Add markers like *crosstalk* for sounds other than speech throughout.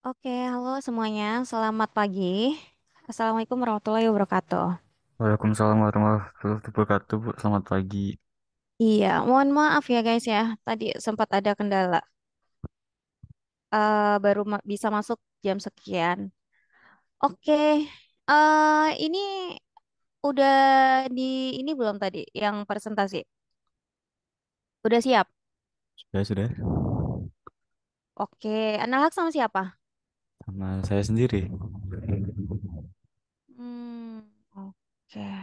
Oke, halo semuanya. Selamat pagi. Assalamualaikum warahmatullahi wabarakatuh. Waalaikumsalam warahmatullahi wabarakatuh, Bu. Selamat pagi. Iya, mohon maaf ya guys ya. Tadi sempat ada kendala. Uh, baru ma- bisa masuk jam sekian. Oke, uh, ini udah di ini belum tadi yang presentasi? Udah siap? Sudah, sudah. Oke, anak sama siapa? sama saya sendiri. Hmm, oke. Okay.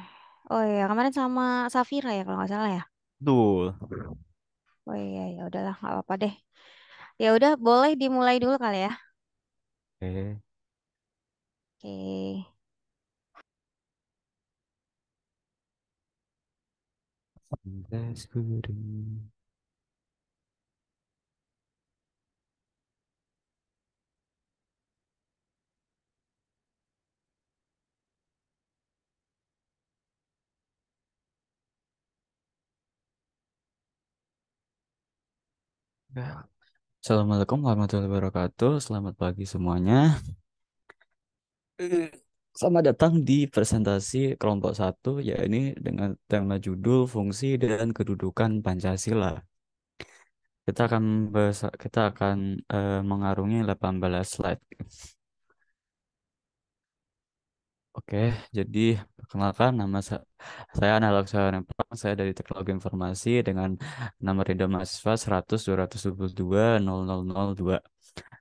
Oh iya, kemarin sama Safira ya kalau nggak salah ya. Betul. Oh iya, ya udahlah, nggak apa-apa deh. Ya udah, boleh dimulai dulu kali ya. Oke. Okay. Oke. Okay. Sungguh Assalamualaikum warahmatullahi wabarakatuh. Selamat pagi semuanya. Selamat datang di presentasi kelompok satu, yakni dengan tema judul fungsi dan kedudukan Pancasila. Kita akan kita akan uh, mengarungi 18 slide. Oke, jadi perkenalkan nama saya saya Analog Pram, saya dari Teknologi Informasi dengan nomor indom mahasiswa 100 222 0002.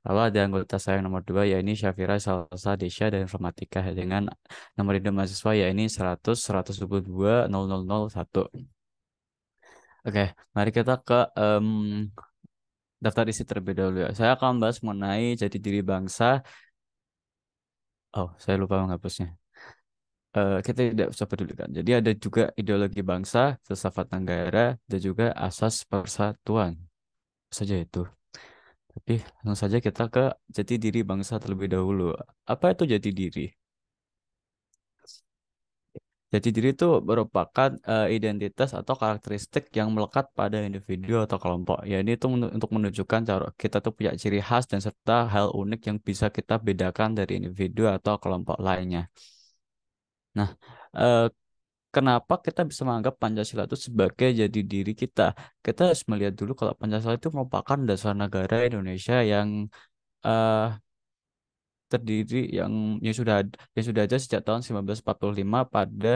Lalu ada anggota saya nomor 2 ini Syafira Salsa Desya dan Informatika dengan nomor indom mahasiswa ya 100 122 0001. Oke, mari kita ke um, daftar isi terlebih dahulu ya. Saya akan bahas mengenai jadi diri bangsa. Oh, saya lupa menghapusnya. Eh, kita tidak usah pedulikan. Jadi ada juga ideologi bangsa, filsafat negara, dan juga asas persatuan. Saja itu. Tapi langsung saja kita ke jati diri bangsa terlebih dahulu. Apa itu jati diri? Jati diri itu merupakan uh, identitas atau karakteristik yang melekat pada individu atau kelompok. Ya ini itu untuk menunjukkan cara kita tuh punya ciri khas dan serta hal unik yang bisa kita bedakan dari individu atau kelompok lainnya. Nah, eh, kenapa kita bisa menganggap Pancasila itu sebagai jadi diri kita? Kita harus melihat dulu kalau Pancasila itu merupakan dasar negara Indonesia yang eh, terdiri yang yang sudah yang sudah ada sejak tahun 1945 pada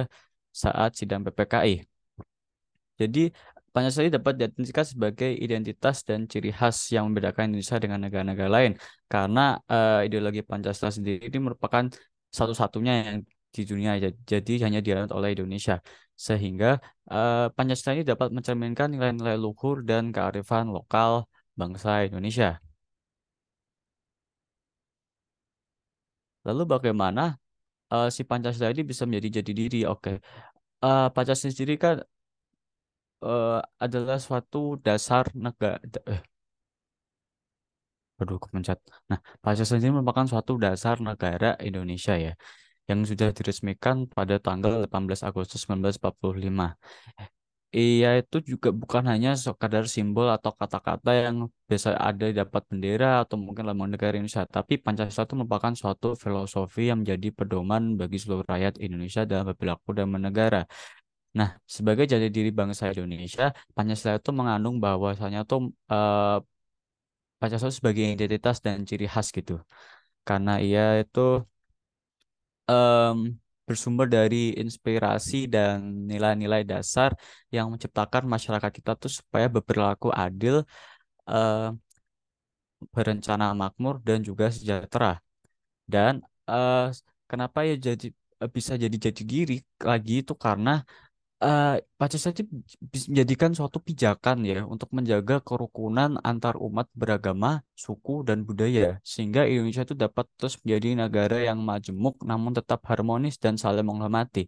saat sidang PPKI. Jadi Pancasila dapat diartikan sebagai identitas dan ciri khas yang membedakan Indonesia dengan negara-negara lain karena uh, ideologi Pancasila sendiri ini merupakan satu-satunya yang di dunia aja, jadi hanya dianut oleh Indonesia sehingga uh, Pancasila ini dapat mencerminkan nilai-nilai luhur dan kearifan lokal bangsa Indonesia. Lalu bagaimana uh, si Pancasila ini bisa menjadi jadi diri? Oke, okay. uh, eh, Pancasila sendiri kan uh, adalah suatu dasar negara. Eh. Aduh, kepencet. Nah, Pancasila ini merupakan suatu dasar negara Indonesia ya yang sudah diresmikan pada tanggal 18 Agustus 1945. Ia itu juga bukan hanya sekadar simbol atau kata-kata yang biasa ada di dapat bendera atau mungkin lambang negara Indonesia, tapi Pancasila itu merupakan suatu filosofi yang menjadi pedoman bagi seluruh rakyat Indonesia dalam berperilaku dan bernegara. Nah, sebagai jati diri bangsa Indonesia, Pancasila itu mengandung bahwasanya tuh eh, Pancasila sebagai identitas dan ciri khas gitu. Karena ia itu um, bersumber dari inspirasi dan nilai-nilai dasar yang menciptakan masyarakat kita tuh supaya berperilaku adil, uh, berencana makmur dan juga sejahtera. Dan uh, kenapa ya jadi eh, bisa jadi jati diri lagi itu karena uh, Pancasila itu menjadikan suatu pijakan ya untuk menjaga kerukunan antar umat beragama, suku, dan budaya ya. sehingga Indonesia itu dapat terus menjadi negara yang majemuk namun tetap harmonis dan saling menghormati.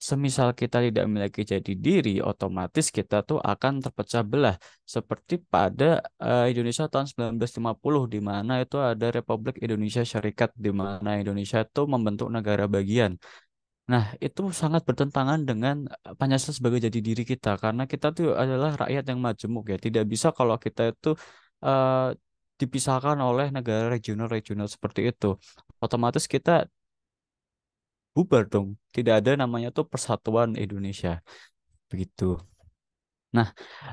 Semisal kita tidak memiliki jadi diri, otomatis kita tuh akan terpecah belah. Seperti pada uh, Indonesia tahun 1950, di mana itu ada Republik Indonesia Syarikat, di mana Indonesia itu membentuk negara bagian. Nah, itu sangat bertentangan dengan eh, Pancasila sebagai jadi diri kita karena kita tuh adalah rakyat yang majemuk ya. Tidak bisa kalau kita itu uh, dipisahkan oleh negara regional-regional seperti itu. Otomatis kita bubar dong. Tidak ada namanya tuh persatuan Indonesia. Begitu. Nah,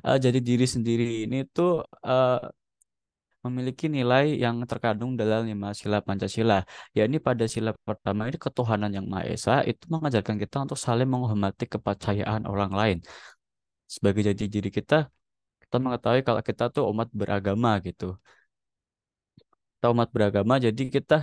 uh, jadi diri sendiri ini tuh uh, memiliki nilai yang terkandung dalam lima sila Pancasila, ya ini pada sila pertama ini ketuhanan yang Maha Esa itu mengajarkan kita untuk saling menghormati kepercayaan orang lain. Sebagai janji diri kita, kita mengetahui kalau kita tuh umat beragama gitu. Kita umat beragama, jadi kita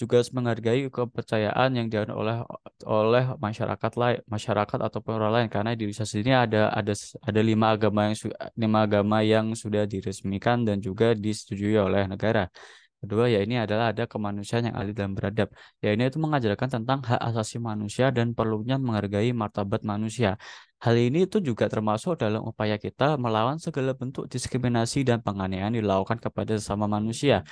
juga harus menghargai kepercayaan yang dianut oleh oleh masyarakat lain masyarakat ataupun orang lain karena di Indonesia sendiri ada ada ada lima agama yang lima agama yang sudah diresmikan dan juga disetujui oleh negara kedua ya ini adalah ada kemanusiaan yang adil dan beradab ya ini itu mengajarkan tentang hak asasi manusia dan perlunya menghargai martabat manusia hal ini itu juga termasuk dalam upaya kita melawan segala bentuk diskriminasi dan penganiayaan dilakukan kepada sesama manusia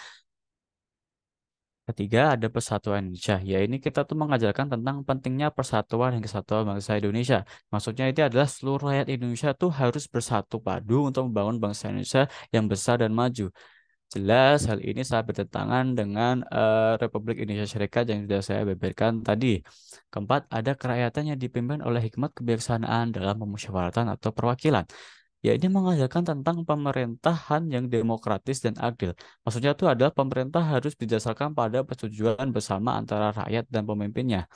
Ketiga, ada persatuan Indonesia. Ya, ini kita tuh mengajarkan tentang pentingnya persatuan dan kesatuan bangsa Indonesia. Maksudnya itu adalah seluruh rakyat Indonesia tuh harus bersatu padu untuk membangun bangsa Indonesia yang besar dan maju. Jelas hal ini sangat bertentangan dengan uh, Republik Indonesia Serikat yang sudah saya beberkan tadi. Keempat, ada kerakyatan yang dipimpin oleh hikmat kebijaksanaan dalam pemusyawaratan atau perwakilan ya ini mengajarkan tentang pemerintahan yang demokratis dan adil. Maksudnya itu adalah pemerintah harus didasarkan pada persetujuan bersama antara rakyat dan pemimpinnya.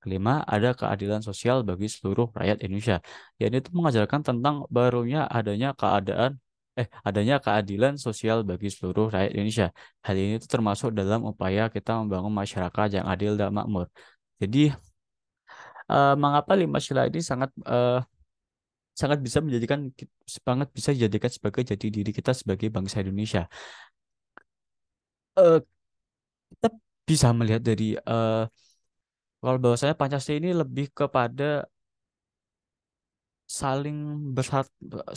Kelima, ada keadilan sosial bagi seluruh rakyat Indonesia. Ya ini itu mengajarkan tentang barunya adanya keadaan eh adanya keadilan sosial bagi seluruh rakyat Indonesia. Hal ini itu termasuk dalam upaya kita membangun masyarakat yang adil dan makmur. Jadi, Uh, mengapa lima sila ini sangat uh, sangat bisa menjadikan sangat bisa dijadikan sebagai jadi diri kita sebagai bangsa Indonesia. Uh, kita bisa melihat dari uh, kalau bahwasanya Pancasila ini lebih kepada saling bersat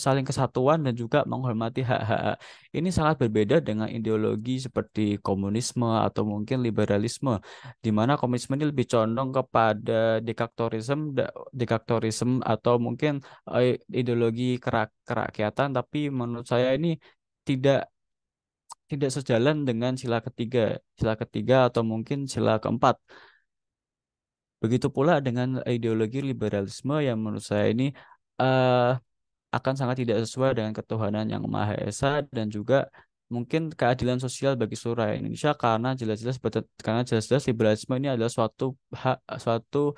saling kesatuan dan juga menghormati hak-hak. Ini sangat berbeda dengan ideologi seperti komunisme atau mungkin liberalisme di mana komunisme ini lebih condong kepada diktatorisme, diktatorisme atau mungkin eh, ideologi kerak kerakyatan tapi menurut saya ini tidak tidak sejalan dengan sila ketiga, sila ketiga atau mungkin sila keempat. Begitu pula dengan ideologi liberalisme yang menurut saya ini uh, akan sangat tidak sesuai dengan ketuhanan yang Maha Esa dan juga mungkin keadilan sosial bagi seluruh rakyat Indonesia karena jelas-jelas karena jelas-jelas liberalisme ini adalah suatu hak suatu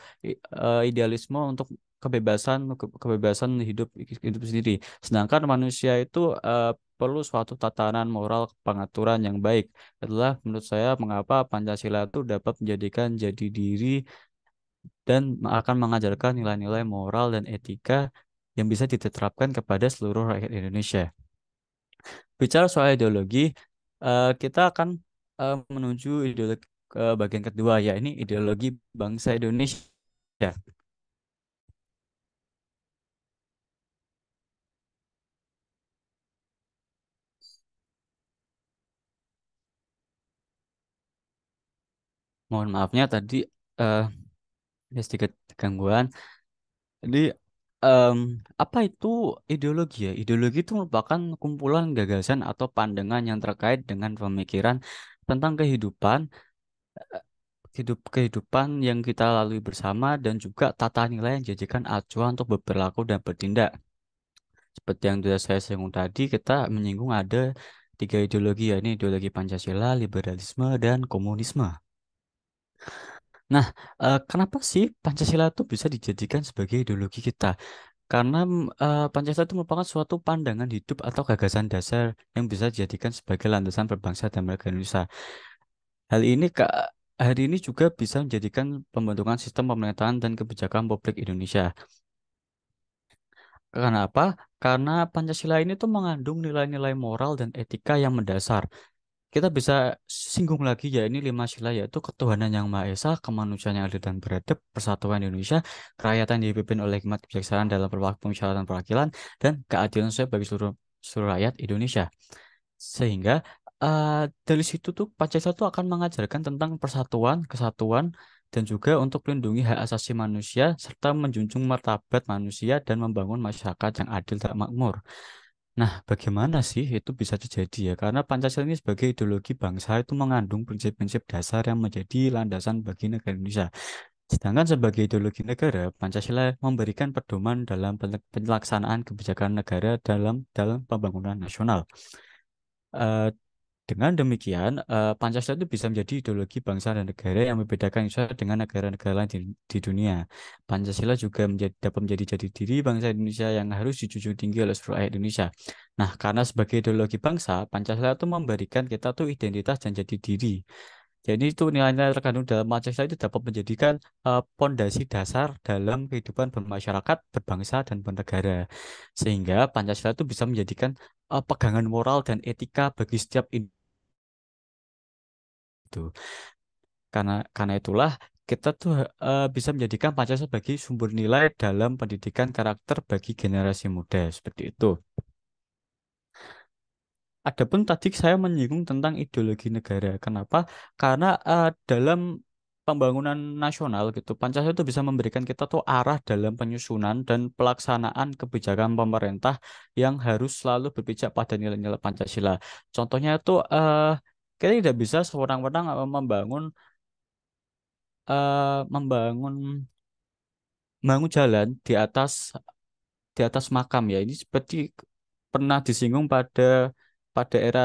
uh, idealisme untuk kebebasan kebebasan hidup hidup sendiri. Sedangkan manusia itu uh, perlu suatu tatanan moral pengaturan yang baik. Itulah menurut saya mengapa Pancasila itu dapat menjadikan jadi diri dan akan mengajarkan nilai-nilai moral dan etika yang bisa diterapkan kepada seluruh rakyat Indonesia. Bicara soal ideologi, eh, kita akan eh, menuju ideologi ke bagian kedua, ya ini ideologi bangsa Indonesia. mohon maafnya tadi uh, ada sedikit gangguan. Jadi um, apa itu ideologi ya? Ideologi itu merupakan kumpulan gagasan atau pandangan yang terkait dengan pemikiran tentang kehidupan, eh, hidup kehidupan yang kita lalui bersama dan juga tata nilai yang dijadikan acuan untuk berperilaku dan bertindak. Seperti yang sudah saya singgung tadi, kita menyinggung ada tiga ideologi, yakni ideologi Pancasila, liberalisme, dan komunisme. Nah, uh, kenapa sih Pancasila itu bisa dijadikan sebagai ideologi kita? Karena, uh, Pancasila itu merupakan suatu pandangan hidup atau gagasan dasar yang bisa dijadikan sebagai landasan berbangsa dan negara Indonesia. Hal ini hari ini juga bisa menjadikan pembentukan sistem pemerintahan dan kebijakan publik Indonesia. karena apa Karena Pancasila ini tuh mengandung nilai-nilai moral dan etika yang mendasar kita bisa singgung lagi ya ini lima sila yaitu ketuhanan yang maha esa, kemanusiaan yang adil dan beradab, persatuan Indonesia, kerakyatan yang dipimpin oleh hikmat kebijaksanaan dalam berbagai pemusyawaratan perwakilan dan keadilan sosial bagi seluruh seluruh rakyat Indonesia. Sehingga uh, dari situ tuh Pancasila itu akan mengajarkan tentang persatuan, kesatuan dan juga untuk melindungi hak asasi manusia serta menjunjung martabat manusia dan membangun masyarakat yang adil dan makmur. Nah, bagaimana sih itu bisa terjadi ya? Karena Pancasila ini sebagai ideologi bangsa itu mengandung prinsip-prinsip dasar yang menjadi landasan bagi negara Indonesia. Sedangkan sebagai ideologi negara, Pancasila memberikan pedoman dalam pelaksanaan kebijakan negara dalam dalam pembangunan nasional. Uh, dengan demikian, uh, Pancasila itu bisa menjadi ideologi bangsa dan negara yang membedakan Indonesia dengan negara-negara lain di, di dunia. Pancasila juga menjadi, dapat menjadi jadi diri bangsa Indonesia yang harus dijunjung tinggi oleh seluruh rakyat Indonesia. Nah, karena sebagai ideologi bangsa, Pancasila itu memberikan kita tuh identitas dan jadi diri. Jadi itu nilai-nilai terkandung dalam Pancasila itu dapat menjadikan eh, pondasi uh, dasar dalam kehidupan bermasyarakat, berbangsa, dan bernegara. Sehingga Pancasila itu bisa menjadikan uh, pegangan moral dan etika bagi setiap itu. Karena karena itulah kita tuh uh, bisa menjadikan Pancasila sebagai sumber nilai dalam pendidikan karakter bagi generasi muda seperti itu. Adapun tadi saya menyinggung tentang ideologi negara. Kenapa? Karena uh, dalam pembangunan nasional gitu, Pancasila itu bisa memberikan kita tuh arah dalam penyusunan dan pelaksanaan kebijakan pemerintah yang harus selalu berpijak pada nilai-nilai Pancasila. Contohnya itu uh, kita tidak bisa seorang-orang eh, membangun uh, membangun membangun jalan di atas di atas makam ya. Ini seperti pernah disinggung pada pada era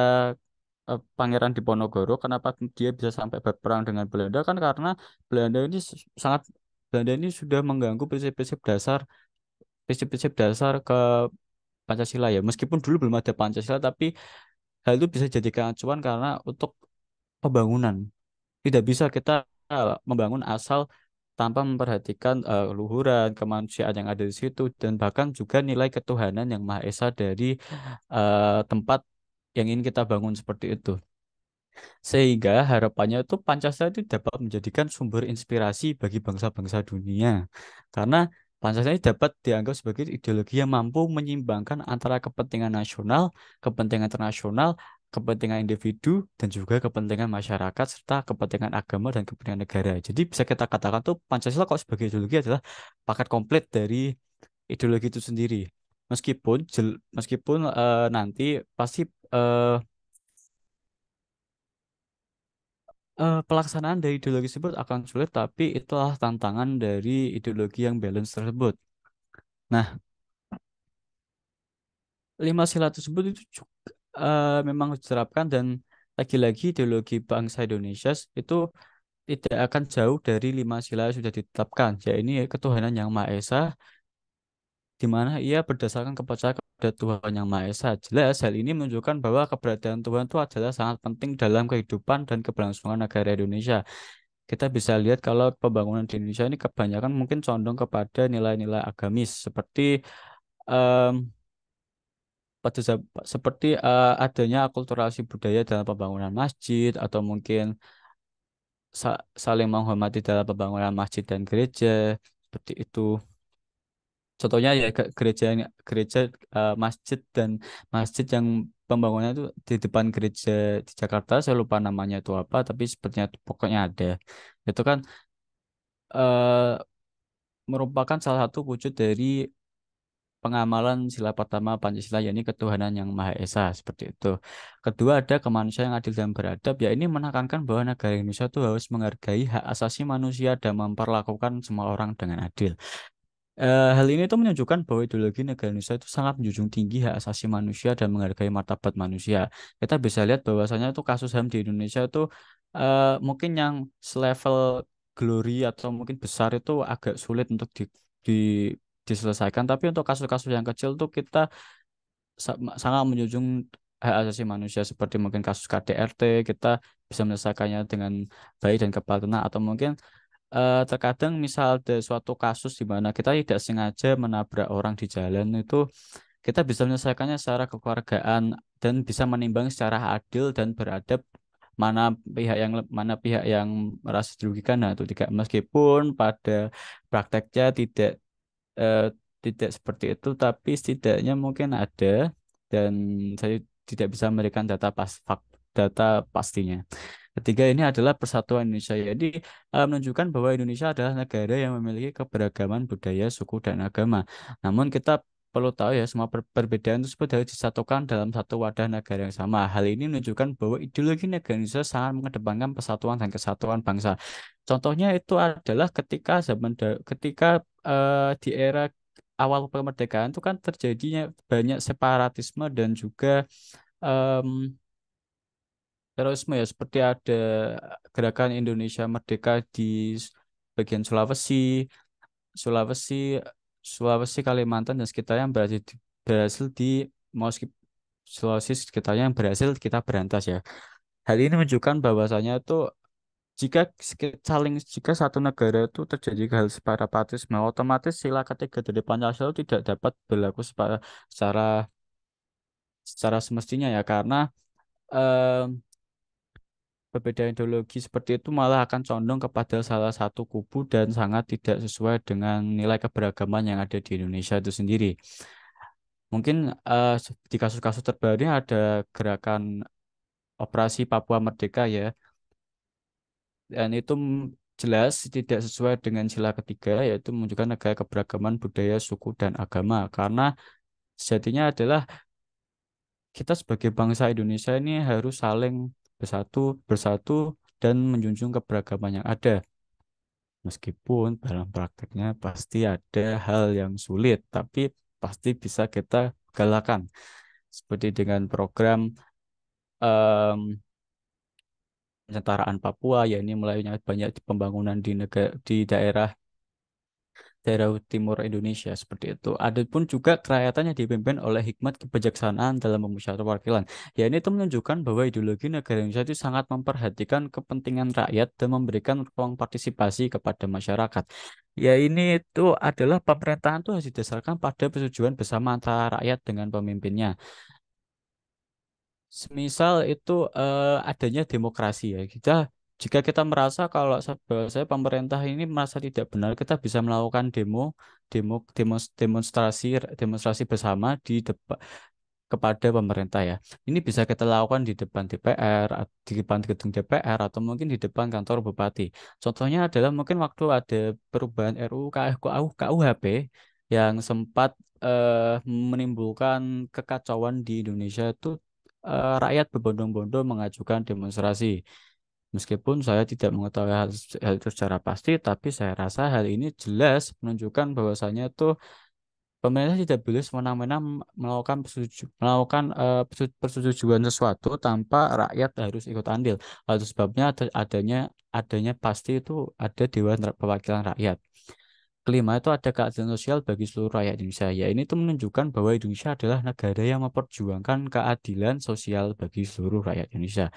eh, Pangeran Diponegoro kenapa dia bisa sampai berperang dengan Belanda kan karena Belanda ini sangat Belanda ini sudah mengganggu prinsip-prinsip dasar prinsip-prinsip dasar ke Pancasila ya meskipun dulu belum ada Pancasila tapi hal itu bisa jadi keacuan karena untuk pembangunan tidak bisa kita eh, membangun asal tanpa memperhatikan uh, eh, luhuran kemanusiaan yang ada di situ dan bahkan juga nilai ketuhanan yang maha esa dari uh, tempat yang ingin kita bangun seperti itu. Sehingga harapannya itu Pancasila itu dapat menjadikan sumber inspirasi bagi bangsa-bangsa dunia. Karena Pancasila ini dapat dianggap sebagai ideologi yang mampu menyimbangkan antara kepentingan nasional, kepentingan internasional, kepentingan individu, dan juga kepentingan masyarakat, serta kepentingan agama dan kepentingan negara. Jadi bisa kita katakan tuh Pancasila kalau sebagai ideologi adalah paket komplit dari ideologi itu sendiri meskipun jel, meskipun uh, nanti pasti uh, uh, pelaksanaan dari ideologi tersebut akan sulit, tapi itulah tantangan dari ideologi yang balance tersebut. Nah, lima sila tersebut itu juga, uh, memang diterapkan dan lagi-lagi ideologi bangsa Indonesia itu tidak akan jauh dari lima sila yang sudah ditetapkan, yaitu ketuhanan yang Maha Esa, di mana ia berdasarkan kepercayaan kepada Tuhan Yang Maha Esa. Jelas, hal ini menunjukkan bahwa keberadaan Tuhan itu adalah sangat penting dalam kehidupan dan keberlangsungan negara Indonesia. Kita bisa lihat kalau pembangunan di Indonesia ini kebanyakan mungkin condong kepada nilai-nilai agamis seperti um, pada seperti uh, adanya akulturasi budaya dalam pembangunan masjid atau mungkin sa saling menghormati dalam pembangunan masjid dan gereja seperti itu contohnya ya gereja gereja uh, masjid dan masjid yang pembangunannya itu di depan gereja di Jakarta saya lupa namanya itu apa tapi sepertinya pokoknya ada itu kan uh, merupakan salah satu wujud dari pengamalan sila pertama Pancasila yakni ketuhanan yang Maha Esa seperti itu. Kedua ada kemanusiaan yang adil dan beradab ya ini menekankan bahwa negara Indonesia itu harus menghargai hak asasi manusia dan memperlakukan semua orang dengan adil. Uh, hal ini itu menunjukkan bahwa ideologi negara Indonesia itu sangat menjunjung tinggi hak asasi manusia dan menghargai martabat manusia. Kita bisa lihat bahwasanya itu kasus HAM di Indonesia itu uh, mungkin yang selevel glory atau mungkin besar itu agak sulit untuk di, di diselesaikan. Tapi untuk kasus-kasus yang kecil tuh kita sangat menjunjung hak asasi manusia seperti mungkin kasus KDRT kita bisa menyelesaikannya dengan baik dan kepala atau mungkin eh, terkadang misal ada suatu kasus di mana kita tidak sengaja menabrak orang di jalan itu kita bisa menyelesaikannya secara kekeluargaan dan bisa menimbang secara adil dan beradab mana pihak yang mana pihak yang merasa dirugikan nah itu tidak meskipun pada prakteknya tidak uh, tidak seperti itu tapi setidaknya mungkin ada dan saya tidak bisa memberikan data pas data pastinya. Ketiga ini adalah persatuan Indonesia. Jadi uh, menunjukkan bahwa Indonesia adalah negara yang memiliki keberagaman budaya, suku dan agama. Namun kita perlu tahu ya semua per perbedaan tersebut harus disatukan dalam satu wadah negara yang sama. Hal ini menunjukkan bahwa ideologi negara Indonesia sangat mengedepankan persatuan dan kesatuan bangsa. Contohnya itu adalah ketika zaman ketika uh, di era awal kemerdekaan itu kan terjadinya banyak separatisme dan juga um, terorisme ya seperti ada gerakan Indonesia Merdeka di bagian Sulawesi, Sulawesi, Sulawesi Kalimantan dan sekitarnya yang berhasil di, berhasil di mau Sulawesi sekitarnya yang berhasil kita berantas ya. Hal ini menunjukkan bahwasanya itu jika saling jika satu negara itu terjadi hal separatisme otomatis sila ketiga dari Pancasila tidak dapat berlaku secara secara semestinya ya karena eh, perbedaan ideologi seperti itu malah akan condong kepada salah satu kubu dan sangat tidak sesuai dengan nilai keberagaman yang ada di Indonesia itu sendiri. Mungkin uh, di kasus-kasus terbaru ada gerakan operasi Papua Merdeka ya. Dan itu jelas tidak sesuai dengan sila ketiga yaitu menunjukkan negara keberagaman budaya, suku dan agama karena sejatinya adalah kita sebagai bangsa Indonesia ini harus saling bersatu, bersatu dan menjunjung keberagaman yang ada. Meskipun dalam prakteknya pasti ada hal yang sulit, tapi pasti bisa kita galakan. Seperti dengan program um, penyetaraan Papua, ya ini mulainya banyak pembangunan di negara, di daerah daerah timur Indonesia seperti itu. Adapun juga kerakyatannya dipimpin oleh hikmat kebijaksanaan dalam pemusyawaratan perwakilan. Ya ini itu menunjukkan bahwa ideologi negara Indonesia itu sangat memperhatikan kepentingan rakyat dan memberikan ruang partisipasi kepada masyarakat. Ya ini itu adalah pemerintahan itu harus didasarkan pada persetujuan bersama antara rakyat dengan pemimpinnya. Semisal itu eh, adanya demokrasi ya kita jika kita merasa kalau saya pemerintah ini merasa tidak benar, kita bisa melakukan demo, demo, demonstrasi, demonstrasi bersama di depan kepada pemerintah ya. Ini bisa kita lakukan di depan DPR, di depan gedung DPR atau mungkin di depan kantor bupati. Contohnya adalah mungkin waktu ada perubahan RUU KUHP yang sempat uh, menimbulkan kekacauan di Indonesia itu uh, rakyat berbondong-bondong mengajukan demonstrasi. Meskipun saya tidak mengetahui hal, hal itu secara pasti, tapi saya rasa hal ini jelas menunjukkan bahwasanya itu pemerintah tidak boleh semena-mena melakukan persetuju, melakukan uh, persetujuan sesuatu tanpa rakyat harus ikut andil. Hal itu sebabnya adanya adanya pasti itu ada dewan perwakilan rakyat. Kelima itu ada keadilan sosial bagi seluruh rakyat Indonesia. Ya ini itu menunjukkan bahwa Indonesia adalah negara yang memperjuangkan keadilan sosial bagi seluruh rakyat Indonesia.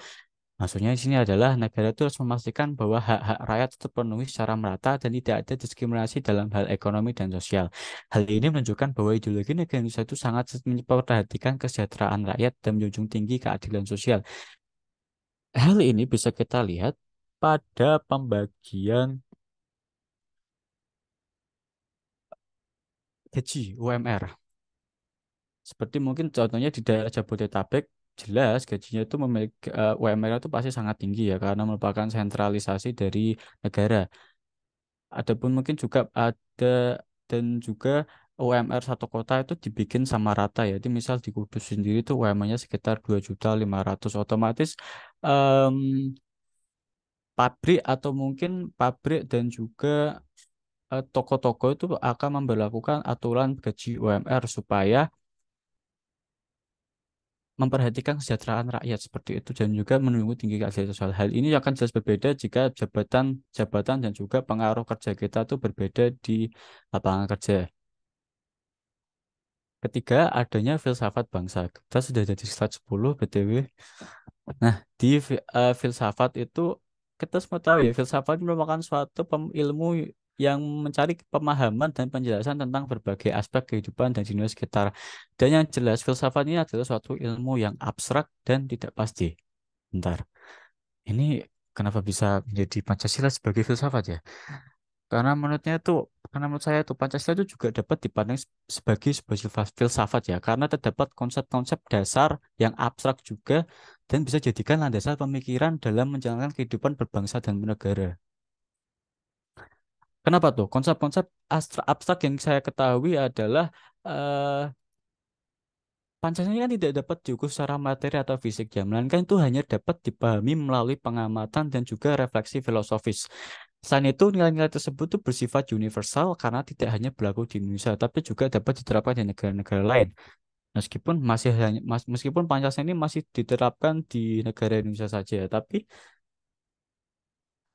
Maksudnya di sini adalah negara itu harus memastikan bahwa hak-hak rakyat terpenuhi secara merata dan tidak ada diskriminasi dalam hal ekonomi dan sosial. Hal ini menunjukkan bahwa ideologi negara Indonesia itu sangat memperhatikan kesejahteraan rakyat dan menjunjung tinggi keadilan sosial. Hal ini bisa kita lihat pada pembagian gaji UMR. Seperti mungkin contohnya di daerah Jabodetabek jelas gajinya itu memiliki uh, eh, UMR itu pasti sangat tinggi ya karena merupakan sentralisasi dari negara. Adapun mungkin juga ada dan juga UMR satu kota itu dibikin sama rata ya. Jadi misal di Kudus sendiri itu UMR-nya sekitar 2.500 otomatis um, pabrik atau mungkin pabrik dan juga eh, toko-toko itu akan memperlakukan aturan gaji UMR supaya memperhatikan kesejahteraan rakyat seperti itu dan juga menunggu tinggi keadilan sosial. Hal ini akan jelas berbeda jika jabatan, jabatan dan juga pengaruh kerja kita itu berbeda di lapangan kerja. Ketiga, adanya filsafat bangsa. Kita sudah jadi slide 10 BTW. Nah, di uh, filsafat itu kita semua tahu ya, filsafat merupakan suatu ilmu yang mencari pemahaman dan penjelasan tentang berbagai aspek kehidupan dan dunia sekitar. Dan yang jelas filsafat ini adalah suatu ilmu yang abstrak dan tidak pasti. Bentar. Ini kenapa bisa menjadi Pancasila sebagai filsafat ya? Karena menurutnya itu karena menurut saya itu Pancasila itu juga dapat dipandang sebagai sebuah filsafat ya karena terdapat konsep-konsep dasar yang abstrak juga dan bisa jadikan landasan pemikiran dalam menjalankan kehidupan berbangsa dan bernegara. Kenapa tuh? Konsep-konsep abstrak yang saya ketahui adalah uh, Pancasila kan tidak dapat diukur secara materi atau fisik ya, melainkan itu hanya dapat dipahami melalui pengamatan dan juga refleksi filosofis. Selain itu, nilai-nilai tersebut itu bersifat universal karena tidak hanya berlaku di Indonesia, tapi juga dapat diterapkan di negara-negara lain. Meskipun masih meskipun Pancasila ini masih diterapkan di negara Indonesia saja, tapi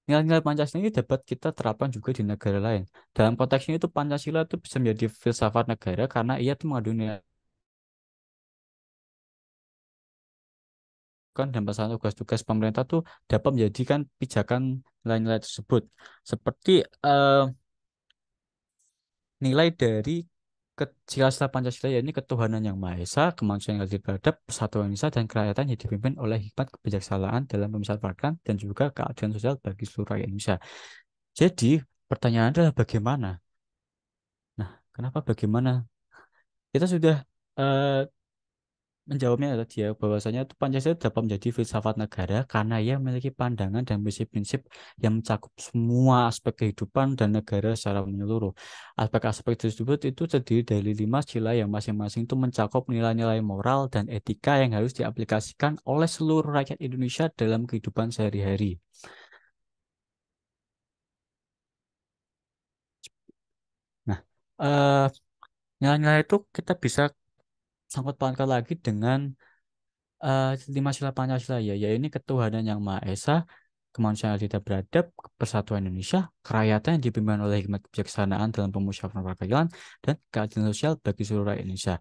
nilai-nilai Pancasila ini dapat kita terapkan juga di negara lain. Dalam konteksnya itu Pancasila itu bisa menjadi filsafat negara karena ia itu mengandung nilai kan dan pelaksanaan tugas-tugas pemerintah tuh dapat menjadikan pijakan nilai-nilai tersebut. Seperti uh, nilai dari Sila-sila Pancasila yakni ketuhanan yang Maha Esa, kemanusiaan yang adil beradab, persatuan Indonesia, dan kerakyatan yang dipimpin oleh hikmat kebijaksanaan dalam memisahkan dan juga keadilan sosial bagi seluruh rakyat Indonesia. Jadi pertanyaan adalah bagaimana? Nah, kenapa bagaimana? Kita sudah uh, menjawabnya adalah dia bahwasanya itu Pancasila dapat menjadi filsafat negara karena ia memiliki pandangan dan prinsip-prinsip yang mencakup semua aspek kehidupan dan negara secara menyeluruh. Aspek-aspek tersebut itu terdiri dari lima sila yang masing-masing itu mencakup nilai-nilai moral dan etika yang harus diaplikasikan oleh seluruh rakyat Indonesia dalam kehidupan sehari-hari. Nah, uh, nilai-nilai itu kita bisa sangkut pautkan lagi dengan uh, lima sila Pancasila ya, yaitu ketuhanan yang Maha Esa, kemanusiaan yang tidak beradab, persatuan Indonesia, kerakyatan yang dipimpin oleh hikmat kebijaksanaan dalam pemusyawaratan perwakilan, dan keadilan sosial bagi seluruh rakyat Indonesia.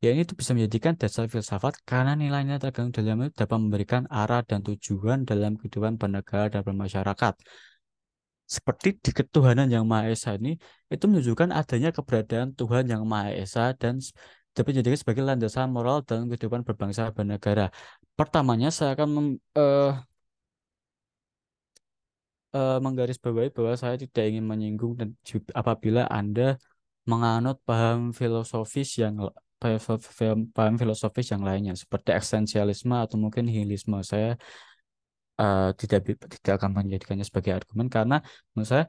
Ya ini itu bisa menjadikan dasar filsafat karena nilainya tergantung dalam dapat memberikan arah dan tujuan dalam kehidupan bernegara dan bermasyarakat. Seperti di ketuhanan yang Maha Esa ini, itu menunjukkan adanya keberadaan Tuhan yang Maha Esa dan tapi dijadikan sebagai landasan moral dalam kehidupan berbangsa dan bernegara. Pertamanya, saya akan mem, uh, uh, menggarisbawahi bahwa saya tidak ingin menyinggung dan apabila Anda menganut paham filosofis yang paham filosofis yang lainnya seperti eksistensialisme atau mungkin nihilisme. Saya uh, tidak tidak akan menjadikannya sebagai argumen karena menurut saya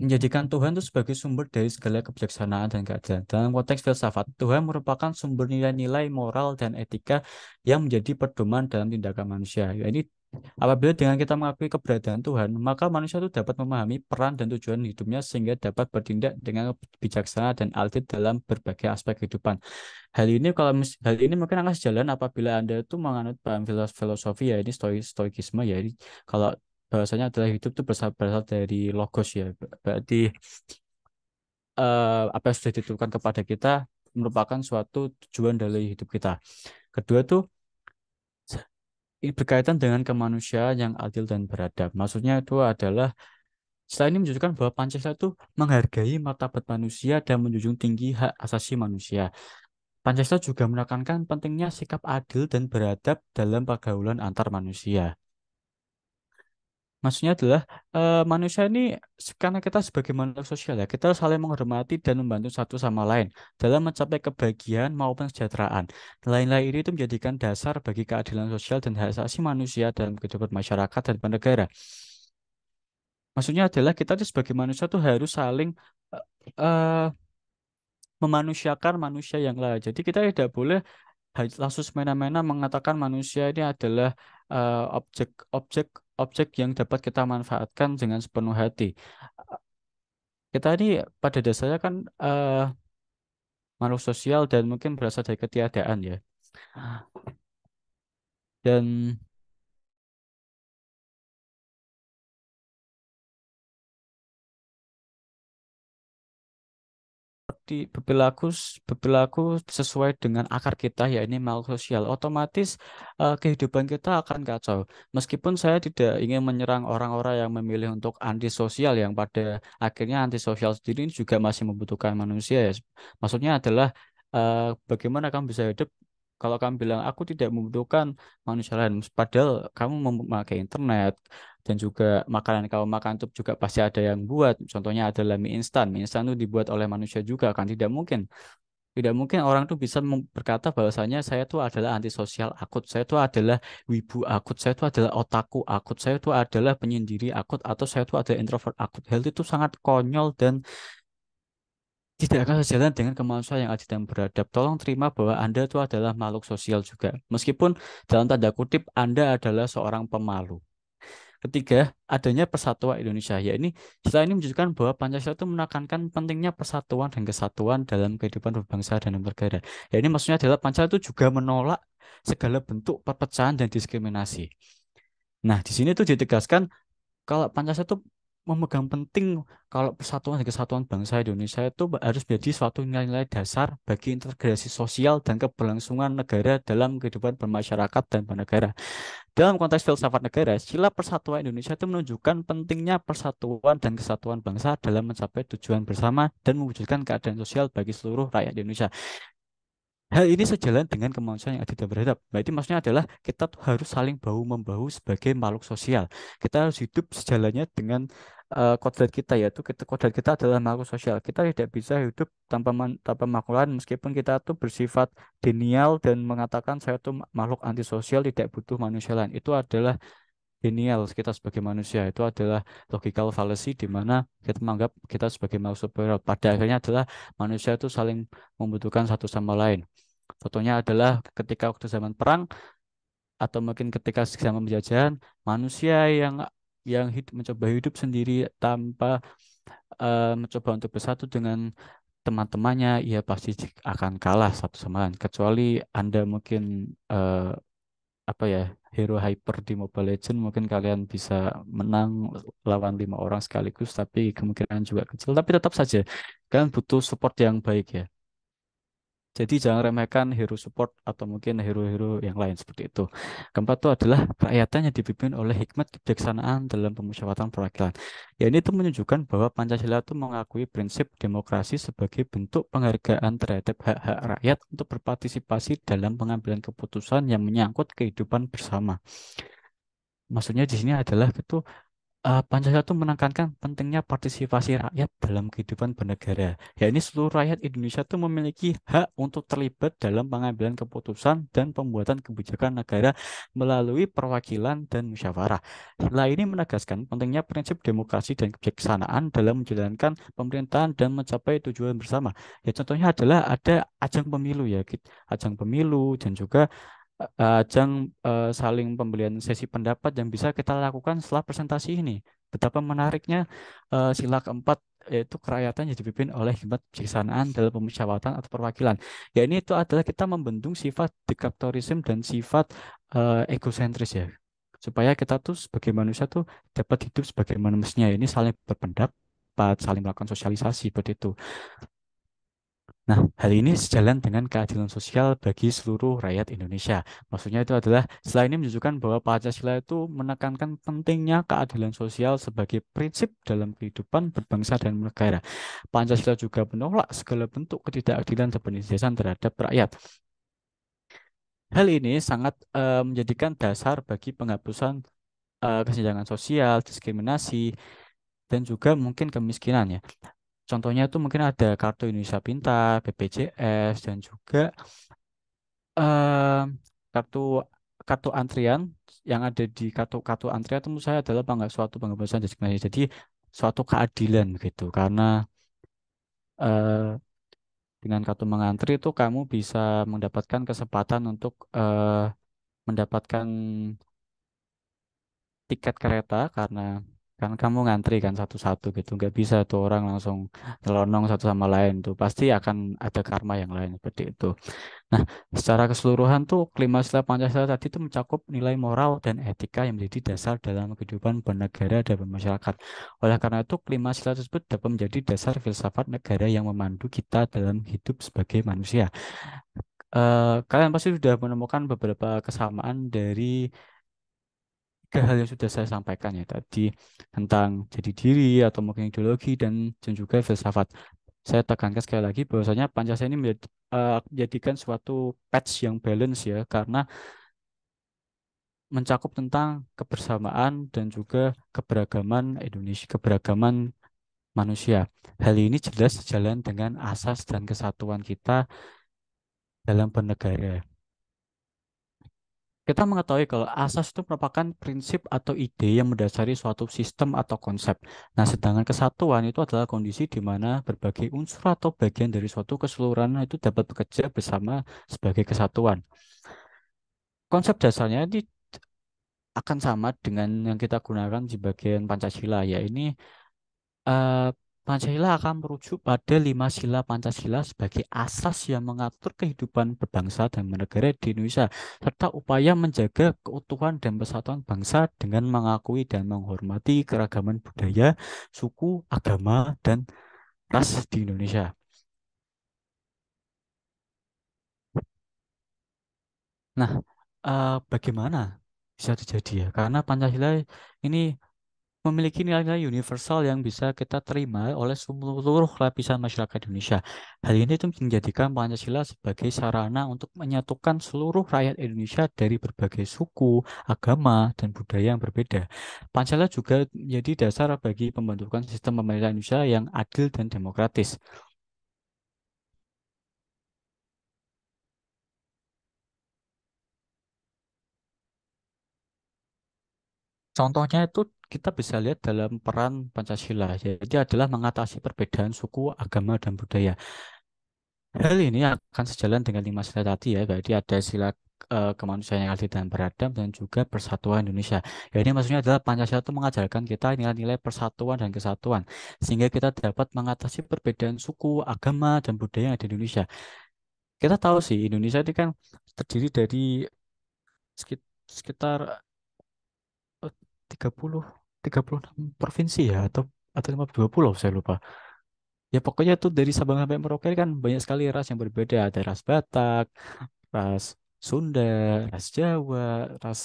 menjadikan Tuhan itu sebagai sumber dari segala kebijaksanaan dan keadilan. Dalam konteks filsafat, Tuhan merupakan sumber nilai-nilai moral dan etika yang menjadi pedoman dalam tindakan manusia. Ya, ini apabila dengan kita mengakui keberadaan Tuhan, maka manusia itu dapat memahami peran dan tujuan hidupnya sehingga dapat bertindak dengan bijaksana dan altit dalam berbagai aspek kehidupan. Hal ini kalau hal ini mungkin akan sejalan apabila Anda itu menganut paham filosofi ya ini stoikisme ya. Ini, kalau bahwasanya adalah hidup itu berasal, berasal dari logos ya. Berarti eh, apa yang sudah ditentukan kepada kita merupakan suatu tujuan dari hidup kita. Kedua tuh berkaitan dengan kemanusiaan yang adil dan beradab. Maksudnya itu adalah setelah ini menunjukkan bahwa Pancasila itu menghargai martabat manusia dan menjunjung tinggi hak asasi manusia. Pancasila juga menekankan pentingnya sikap adil dan beradab dalam pergaulan antar manusia. Maksudnya adalah uh, manusia ini karena kita sebagai manusia sosial ya, kita harus saling menghormati dan membantu satu sama lain dalam mencapai kebahagiaan maupun kesejahteraan. Lain-lain ini itu menjadikan dasar bagi keadilan sosial dan hak asasi manusia dalam kehidupan masyarakat dan negara. Maksudnya adalah kita sebagai manusia tuh harus saling uh, memanusiakan manusia yang lain. Jadi kita tidak boleh Lasus mena mena mengatakan manusia ini adalah objek-objek eh, objek yang dapat kita manfaatkan dengan sepenuh hati. Kita ini pada dasarnya kan uh, makhluk sosial dan mungkin berasal dari ketiadaan ya. Dan di berperilaku berperilaku sesuai dengan akar kita ya ini makhluk sosial otomatis uh, kehidupan kita akan kacau meskipun saya tidak ingin menyerang orang-orang yang memilih untuk antisosial yang pada akhirnya antisosial sendiri juga masih membutuhkan manusia ya maksudnya adalah uh, bagaimana kamu bisa hidup kalau kamu bilang aku tidak membutuhkan manusia lain, padahal kamu memakai internet dan juga makanan kamu makan itu juga pasti ada yang buat. Contohnya adalah mie instan. Mie instan itu dibuat oleh manusia juga kan? Tidak mungkin. Tidak mungkin orang tuh bisa berkata bahwasanya saya itu adalah antisosial akut, saya itu adalah wibu akut, saya itu adalah otaku akut, saya itu adalah penyendiri akut atau saya itu adalah introvert akut. Hal itu sangat konyol dan tidak akan sejalan dengan kemanusiaan yang adil dan beradab. Tolong terima bahwa Anda itu adalah makhluk sosial juga. Meskipun dalam tanda kutip Anda adalah seorang pemalu. Ketiga, adanya persatuan Indonesia. Ya ini setelah ini menunjukkan bahwa Pancasila itu menekankan pentingnya persatuan dan kesatuan dalam kehidupan berbangsa dan bernegara. Ya ini maksudnya adalah Pancasila itu juga menolak segala bentuk perpecahan dan diskriminasi. Nah, di sini itu ditegaskan kalau Pancasila itu memegang penting kalau persatuan dan kesatuan bangsa Indonesia itu harus menjadi suatu nilai-nilai dasar bagi integrasi sosial dan keberlangsungan negara dalam kehidupan bermasyarakat dan bernegara. Dalam konteks filsafat negara, sila persatuan Indonesia itu menunjukkan pentingnya persatuan dan kesatuan bangsa dalam mencapai tujuan bersama dan mewujudkan keadaan sosial bagi seluruh rakyat Indonesia. Hal ini sejalan dengan kemanusiaan yang adil dan beradab. Berarti maksudnya adalah kita harus saling bahu membahu sebagai makhluk sosial. Kita harus hidup sejalannya dengan uh, kodrat kita yaitu kita kodrat kita adalah makhluk sosial. Kita tidak bisa hidup tanpa man, tanpa makhluk meskipun kita tuh bersifat denial dan mengatakan saya tuh makhluk antisosial tidak butuh manusia lain. Itu adalah Henial kita sebagai manusia itu adalah logical fallacy di mana kita menganggap kita sebagai makhluk superior. Pada akhirnya adalah manusia itu saling membutuhkan satu sama lain. Contohnya adalah ketika waktu zaman perang atau mungkin ketika zaman penjajahan, manusia yang yang hidup, mencoba hidup sendiri tanpa uh, mencoba untuk bersatu dengan teman-temannya, ia pasti akan kalah satu sama lain. Kecuali Anda mungkin uh, apa ya hero hyper di Mobile Legend mungkin kalian bisa menang lawan lima orang sekaligus tapi kemungkinan juga kecil tapi tetap saja kalian butuh support yang baik ya jadi jangan remehkan hero support atau mungkin hero-hero yang lain seperti itu. Keempat itu adalah rakyatnya yang dipimpin oleh hikmat kebijaksanaan dalam pemusyawaratan perwakilan. Ya ini itu menunjukkan bahwa Pancasila itu mengakui prinsip demokrasi sebagai bentuk penghargaan terhadap hak-hak rakyat untuk berpartisipasi dalam pengambilan keputusan yang menyangkut kehidupan bersama. Maksudnya di sini adalah itu uh, Pancasila itu menekankan pentingnya partisipasi rakyat dalam kehidupan bernegara. Ya ini seluruh rakyat Indonesia itu memiliki hak untuk terlibat dalam pengambilan keputusan dan pembuatan kebijakan negara melalui perwakilan dan musyawarah. Setelah ini menegaskan pentingnya prinsip demokrasi dan kebijaksanaan dalam menjalankan pemerintahan dan mencapai tujuan bersama. Ya contohnya adalah ada ajang pemilu ya, ajang pemilu dan juga Eh, ajang uh, saling pembelian sesi pendapat yang bisa kita lakukan setelah presentasi ini. Betapa menariknya uh, sila keempat yaitu kerakyatan yang dipimpin oleh hikmat kebijaksanaan dalam pemusyawaratan atau perwakilan. Ya ini itu adalah kita membendung sifat diktatorisme dan sifat uh, egosentris ya. Supaya kita tuh sebagai manusia tuh dapat hidup sebagaimana mestinya. Ini saling berpendapat, saling melakukan sosialisasi seperti itu. Nah, hal ini sejalan dengan keadilan sosial bagi seluruh rakyat Indonesia. Maksudnya itu adalah selain ini menunjukkan bahwa Pancasila itu menekankan pentingnya keadilan sosial sebagai prinsip dalam kehidupan berbangsa dan negara. Pancasila juga menolak segala bentuk ketidakadilan dan penindasan terhadap rakyat. Hal ini sangat e, menjadikan dasar bagi penghapusan e, kesenjangan sosial, diskriminasi, dan juga mungkin kemiskinan ya. Contohnya itu mungkin ada Kartu Indonesia Pintar, BPJS, dan juga uh, kartu kartu antrian yang ada di kartu kartu antrian tentu saya adalah bangga suatu pengembangan diskriminasi. Jadi suatu keadilan gitu karena uh, dengan kartu mengantri itu kamu bisa mendapatkan kesempatan untuk uh, mendapatkan tiket kereta karena kan kamu ngantri kan satu-satu gitu nggak bisa tuh orang langsung nyelonong satu sama lain tuh pasti akan ada karma yang lain seperti itu nah secara keseluruhan tuh kelima sila pancasila tadi itu mencakup nilai moral dan etika yang menjadi dasar dalam kehidupan bernegara dan bermasyarakat oleh karena itu kelima sila tersebut dapat menjadi dasar filsafat negara yang memandu kita dalam hidup sebagai manusia uh, kalian pasti sudah menemukan beberapa kesamaan dari tiga hal yang sudah saya sampaikan ya tadi tentang jadi diri atau mungkin ideologi dan, juga filsafat. Saya tekankan sekali lagi bahwasanya Pancasila ini menjadi, uh, menjadikan suatu patch yang balance ya karena mencakup tentang kebersamaan dan juga keberagaman Indonesia, keberagaman manusia. Hal ini jelas sejalan dengan asas dan kesatuan kita dalam bernegara. Kita mengetahui kalau asas itu merupakan prinsip atau ide yang mendasari suatu sistem atau konsep. Nah, sedangkan kesatuan itu adalah kondisi di mana berbagai unsur atau bagian dari suatu keseluruhan itu dapat bekerja bersama sebagai kesatuan. Konsep dasarnya ini akan sama dengan yang kita gunakan di bagian Pancasila, ya ini eh, Pancasila akan merujuk pada lima sila Pancasila sebagai asas yang mengatur kehidupan berbangsa dan bernegara di Indonesia, serta upaya menjaga keutuhan dan persatuan bangsa dengan mengakui dan menghormati keragaman budaya, suku, agama, dan ras di Indonesia. Nah, eh, bagaimana bisa terjadi ya? Karena Pancasila ini memiliki nilai-nilai universal yang bisa kita terima oleh seluruh lapisan masyarakat Indonesia. Hal ini itu menjadikan Pancasila sebagai sarana untuk menyatukan seluruh rakyat Indonesia dari berbagai suku, agama, dan budaya yang berbeda. Pancasila juga menjadi dasar bagi pembentukan sistem pemerintahan Indonesia yang adil dan demokratis. Contohnya itu kita bisa lihat dalam peran Pancasila, jadi adalah mengatasi perbedaan suku, agama, dan budaya. Hal ini akan sejalan dengan lima sila tadi ya, berarti ada sila eh, kemanusiaan yang adil dan beradab dan juga persatuan Indonesia. Ya ini maksudnya adalah Pancasila itu mengajarkan kita nilai-nilai persatuan dan kesatuan sehingga kita dapat mengatasi perbedaan suku, agama dan budaya yang ada di Indonesia. Kita tahu sih Indonesia ini kan terdiri dari sekitar tiga tiga puluh puluh enam provinsi ya atau atau 52 pulau saya lupa. Ya pokoknya tuh dari Sabang sampai Merauke kan banyak sekali ras yang berbeda. Ada ras Batak, ras Sunda, ras Jawa, ras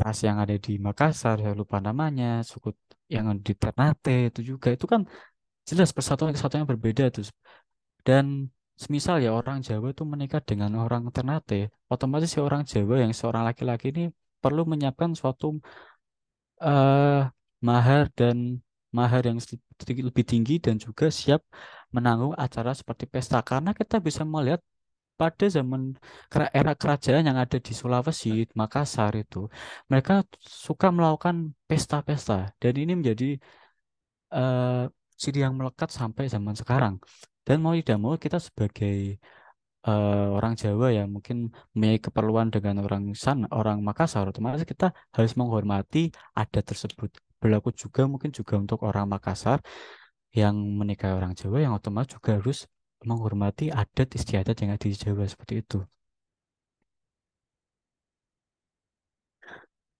ras yang ada di Makassar, saya lupa namanya, suku yang di Ternate itu juga. Itu kan jelas persatuan kesatuan yang berbeda tuh. Dan semisal ya orang Jawa tuh menikah dengan orang Ternate, otomatis si orang Jawa yang seorang laki-laki ini perlu menyiapkan suatu uh, mahar dan mahar yang sedikit lebih tinggi dan juga siap menanggung acara seperti pesta karena kita bisa melihat pada zaman era kerajaan yang ada di Sulawesi, Makassar itu, mereka suka melakukan pesta-pesta dan ini menjadi uh, ciri yang melekat sampai zaman sekarang. Dan mau tidak mau kita sebagai uh, orang Jawa ya mungkin memiliki keperluan dengan orang sana, orang Makassar, otomatis kita harus menghormati adat tersebut. Berlaku juga mungkin juga untuk orang Makassar yang menikahi orang Jawa yang otomatis juga harus menghormati adat istiadat yang ada di Jawa seperti itu.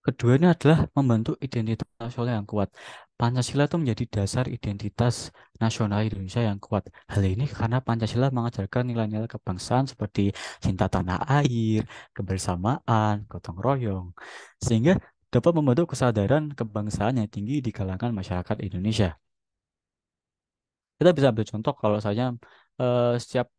Kedua ini adalah membentuk identitas nasional yang kuat. Pancasila itu menjadi dasar identitas nasional Indonesia yang kuat. Hal ini karena Pancasila mengajarkan nilai-nilai kebangsaan seperti cinta tanah air, kebersamaan, gotong royong, sehingga dapat membentuk kesadaran kebangsaan yang tinggi di kalangan masyarakat Indonesia. Kita bisa ambil contoh kalau saya eh, setiap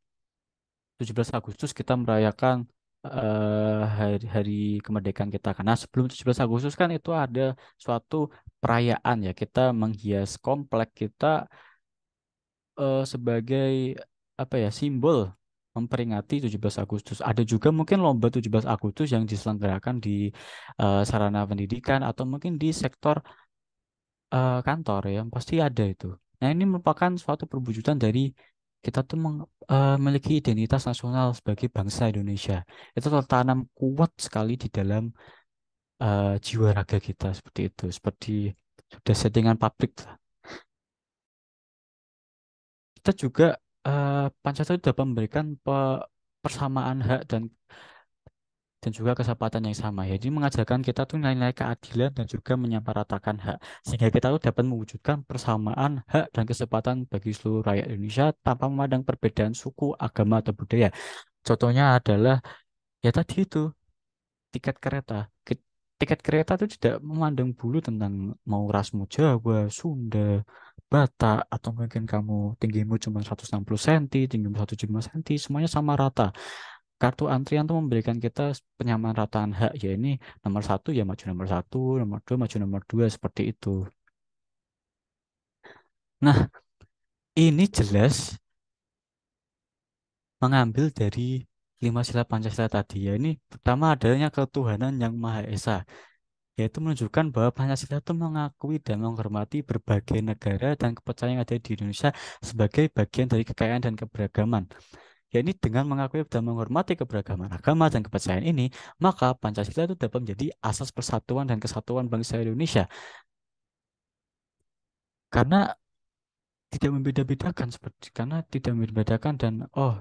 17 Agustus kita merayakan uh, hari, hari kemerdekaan kita. Karena sebelum 17 Agustus kan itu ada suatu perayaan ya, kita menghias komplek kita uh, sebagai apa ya, simbol memperingati 17 Agustus. Ada juga mungkin lomba 17 Agustus yang diselenggarakan di uh, sarana pendidikan atau mungkin di sektor uh, kantor ya, pasti ada itu. Nah, ini merupakan suatu perwujudan dari kita tuh eh, memiliki identitas nasional sebagai bangsa Indonesia. Itu tertanam kuat sekali di dalam uh, jiwa raga kita seperti itu, seperti sudah settingan pabrik Kita juga uh, Pancasila sudah memberikan persamaan hak dan dan juga kesempatan yang sama. Ya. Jadi mengajarkan kita tuh nilai-nilai keadilan dan juga menyamaratakan hak. Sehingga kita tuh dapat mewujudkan persamaan hak dan kesempatan bagi seluruh rakyat Indonesia tanpa memandang perbedaan suku, agama, atau budaya. Contohnya adalah ya tadi itu tiket kereta. Tiket kereta itu tidak memandang bulu tentang mau rasmu Jawa, Sunda, Batak atau mungkin kamu tinggimu cuma 160 cm, tinggimu 175 cm, semuanya sama rata kartu antrian itu memberikan kita rataan hak ya ini nomor satu ya maju nomor satu nomor dua maju nomor dua seperti itu nah ini jelas mengambil dari lima sila Pancasila tadi ya ini pertama adanya ketuhanan yang Maha Esa yaitu menunjukkan bahwa Pancasila itu mengakui dan menghormati berbagai negara dan kepercayaan yang ada di Indonesia sebagai bagian dari kekayaan dan keberagaman yakni dengan mengakui dan menghormati keberagaman agama dan kepercayaan ini, maka Pancasila itu dapat menjadi asas persatuan dan kesatuan bangsa Indonesia. Karena tidak membeda-bedakan seperti karena tidak membedakan dan oh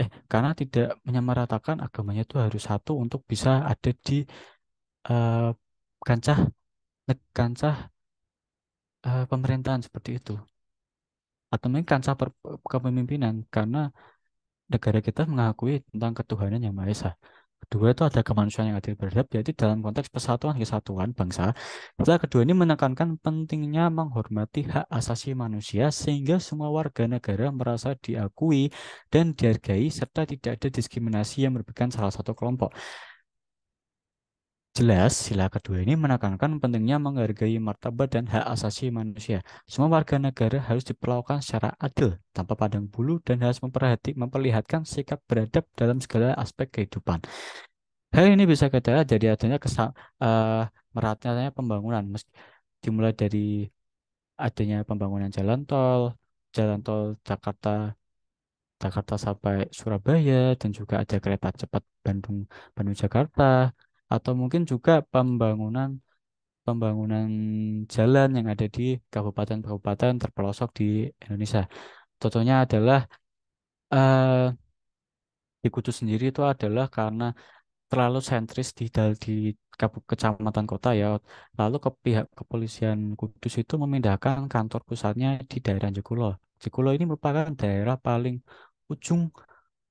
eh karena tidak menyamaratakan agamanya itu harus satu untuk bisa ada di uh, kancah kancah uh, pemerintahan seperti itu atau mungkin kancah kepemimpinan karena negara kita mengakui tentang ketuhanan yang Maha Esa. Kedua itu ada kemanusiaan yang adil beradab, yaitu dalam konteks persatuan kesatuan bangsa. Setelah kedua ini menekankan pentingnya menghormati hak asasi manusia sehingga semua warga negara merasa diakui dan dihargai serta tidak ada diskriminasi yang merugikan salah satu kelompok. Jelas, sila kedua ini menekankan pentingnya menghargai martabat dan hak asasi manusia. Semua warga negara harus diperlakukan secara adil, tanpa pandang bulu, dan harus memperhati, memperlihatkan sikap beradab dalam segala aspek kehidupan. Hal ini bisa kita lihat dari adanya kesa, uh, eh, meratanya pembangunan, meski dimulai dari adanya pembangunan jalan tol, jalan tol Jakarta Jakarta sampai Surabaya dan juga ada kereta cepat Bandung Bandung Jakarta atau mungkin juga pembangunan pembangunan jalan yang ada di kabupaten-kabupaten terpelosok di Indonesia. Contohnya adalah eh, di Kudus sendiri itu adalah karena terlalu sentris di di kecamatan kota ya. Lalu ke pihak kepolisian Kudus itu memindahkan kantor pusatnya di daerah Jekulo. Jekulo ini merupakan daerah paling ujung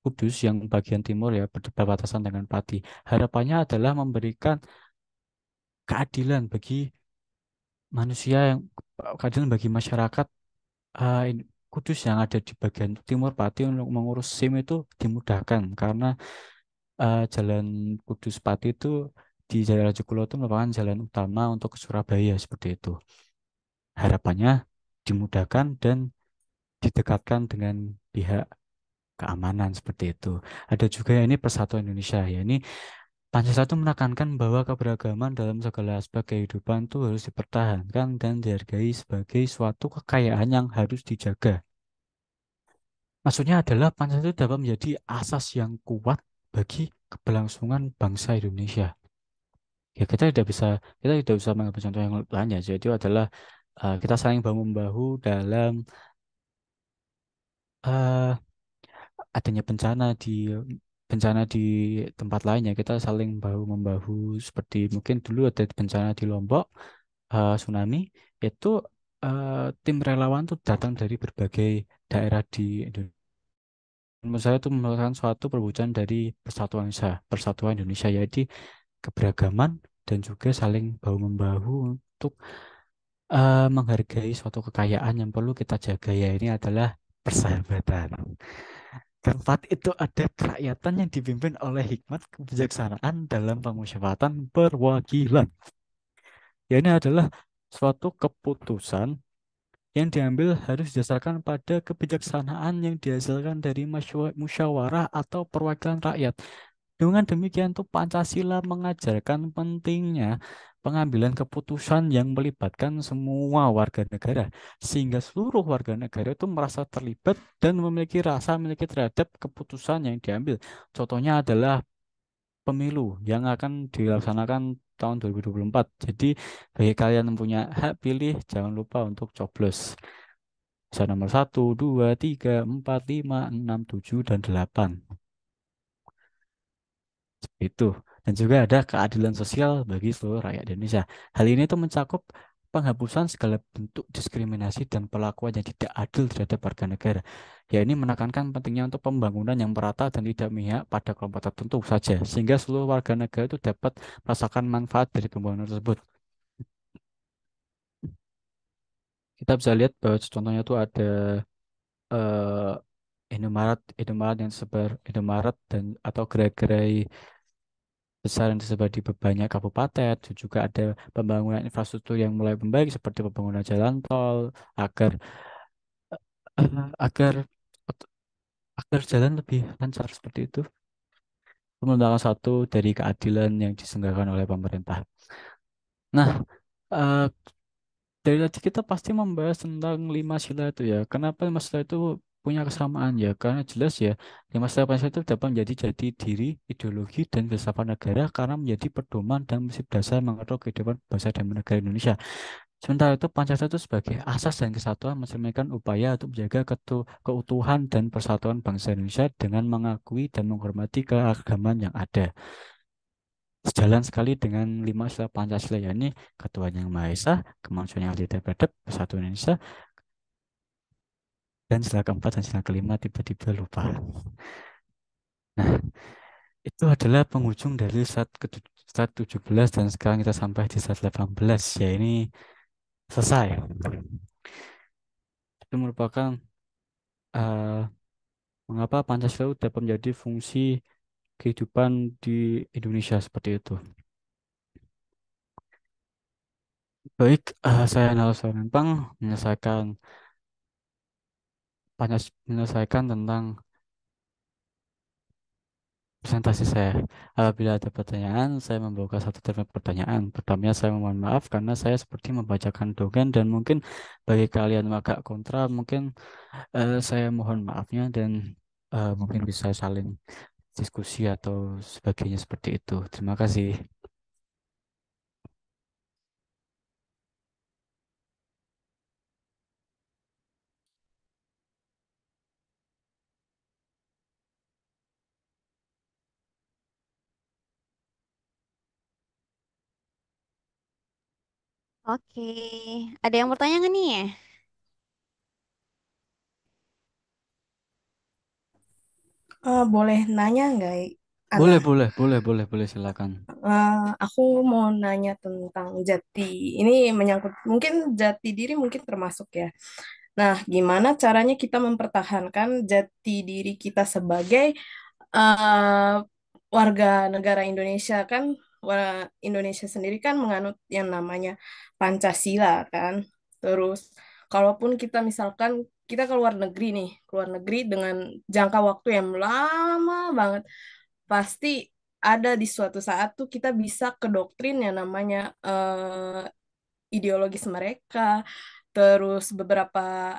Kudus yang bagian timur ya berbatasan dengan Pati. Harapannya adalah memberikan keadilan bagi manusia yang keadilan bagi masyarakat uh, Kudus yang ada di bagian timur Pati untuk mengurus SIM itu dimudahkan karena uh, jalan Kudus Pati itu di Jalan Raja Kulo itu merupakan jalan utama untuk ke Surabaya seperti itu. Harapannya dimudahkan dan didekatkan dengan pihak keamanan seperti itu. Ada juga ya, ini Persatuan Indonesia ya ini Pancasila itu menekankan bahwa keberagaman dalam segala aspek kehidupan itu harus dipertahankan dan dihargai sebagai suatu kekayaan yang harus dijaga. Maksudnya adalah Pancasila itu dapat menjadi asas yang kuat bagi keberlangsungan bangsa Indonesia. Ya kita tidak bisa kita tidak bisa mengambil contoh yang lainnya Jadi itu adalah uh, kita saling bahu membahu dalam uh, adanya bencana di bencana di tempat lainnya kita saling bahu membahu seperti mungkin dulu ada bencana di Lombok uh, tsunami itu uh, tim relawan tuh datang dari berbagai daerah di Indonesia menurut saya itu merupakan suatu perwujudan dari persatuan Indonesia persatuan Indonesia yaitu keberagaman dan juga saling bahu membahu untuk uh, menghargai suatu kekayaan yang perlu kita jaga ya ini adalah persahabatan keempat itu ada kerakyatan yang dipimpin oleh hikmat kebijaksanaan dalam pengusyawatan perwakilan. Ya ini adalah suatu keputusan yang diambil harus didasarkan pada kebijaksanaan yang dihasilkan dari musyawarah atau perwakilan rakyat. Dengan demikian tuh Pancasila mengajarkan pentingnya pengambilan keputusan yang melibatkan semua warga negara sehingga seluruh warga negara itu merasa terlibat dan memiliki rasa memiliki terhadap keputusan yang diambil. Contohnya adalah pemilu yang akan dilaksanakan tahun 2024. Jadi bagi kalian yang punya hak pilih jangan lupa untuk coblos. Bisa nomor 1, 2, 3, 4, 5, 6, 7, dan 8. Itu dan juga ada keadilan sosial bagi seluruh rakyat Indonesia. Hal ini itu mencakup penghapusan segala bentuk diskriminasi dan perlakuan yang tidak adil terhadap warga negara. Ya ini menekankan pentingnya untuk pembangunan yang merata dan tidak memihak pada kelompok tertentu saja, sehingga seluruh warga negara itu dapat merasakan manfaat dari pembangunan tersebut. Kita bisa lihat bahwa contohnya itu ada eh, Indomaret, Indomaret yang sebar Indomaret dan atau gerai-gerai besar yang tersebar di banyak kabupaten, juga ada pembangunan infrastruktur yang mulai membaik seperti pembangunan jalan tol agar eh, agar agar jalan lebih lancar seperti itu. Merupakan satu dari keadilan yang disenggarakan oleh pemerintah. Nah, uh, dari tadi kita pasti membahas tentang lima sila itu ya. Kenapa lima sila itu punya kesamaan ya karena jelas ya lima sila pancasila itu dapat menjadi jati diri ideologi dan filsafat negara karena menjadi pedoman dan prinsip dasar mengatur kehidupan bangsa dan negara Indonesia Sementara itu Pancasila itu sebagai asas dan kesatuan mencerminkan upaya untuk menjaga keutuhan dan persatuan bangsa Indonesia dengan mengakui dan menghormati keagamaan yang ada. Sejalan sekali dengan lima sila Pancasila yakni Ketuhanan yang Maha Esa, Kemanusiaan yang tidak dan beradab, Persatuan Indonesia, dan sila keempat dan sila kelima tiba-tiba lupa. Nah, itu adalah penghujung dari saat ke saat 17 dan sekarang kita sampai di saat 18 ya ini selesai. Itu merupakan uh, mengapa Pancasila dapat menjadi fungsi kehidupan di Indonesia seperti itu. Baik, uh, saya Nalo Rempang menyelesaikan menyelesaikan tentang presentasi saya. Apabila ada pertanyaan, saya membuka satu termin pertanyaan. Pertamanya saya mohon maaf karena saya seperti membacakan dogen dan mungkin bagi kalian agak kontra, mungkin uh, saya mohon maafnya dan uh, mungkin bisa saling diskusi atau sebagainya seperti itu. Terima kasih. Oke, ada yang bertanya nggak nih? Eh, boleh nanya nggak, Boleh, boleh, boleh, boleh, boleh silakan. Eh, aku mau nanya tentang jati. Ini menyangkut mungkin jati diri mungkin termasuk ya. Nah, gimana caranya kita mempertahankan jati diri kita sebagai uh, warga negara Indonesia kan Indonesia sendiri kan menganut yang namanya Pancasila kan. Terus kalaupun kita misalkan kita ke luar negeri nih, luar negeri dengan jangka waktu yang lama banget, pasti ada di suatu saat tuh kita bisa ke doktrin yang namanya uh, ideologis mereka, terus beberapa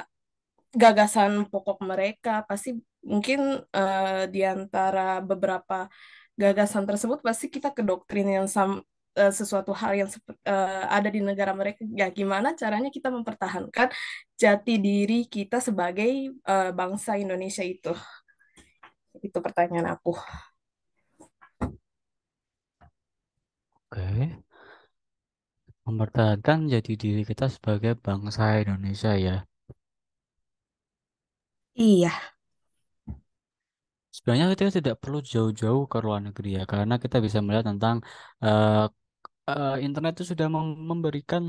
gagasan pokok mereka pasti mungkin uh, di antara beberapa gagasan tersebut pasti kita ke doktrin yang sama eh, sesuatu hal yang eh, ada di negara mereka ya gimana caranya kita mempertahankan jati diri kita sebagai eh, bangsa Indonesia itu itu pertanyaan aku oke mempertahankan jati diri kita sebagai bangsa Indonesia ya iya sebenarnya kita kan tidak perlu jauh-jauh ke luar negeri ya karena kita bisa melihat tentang uh, uh, internet itu sudah memberikan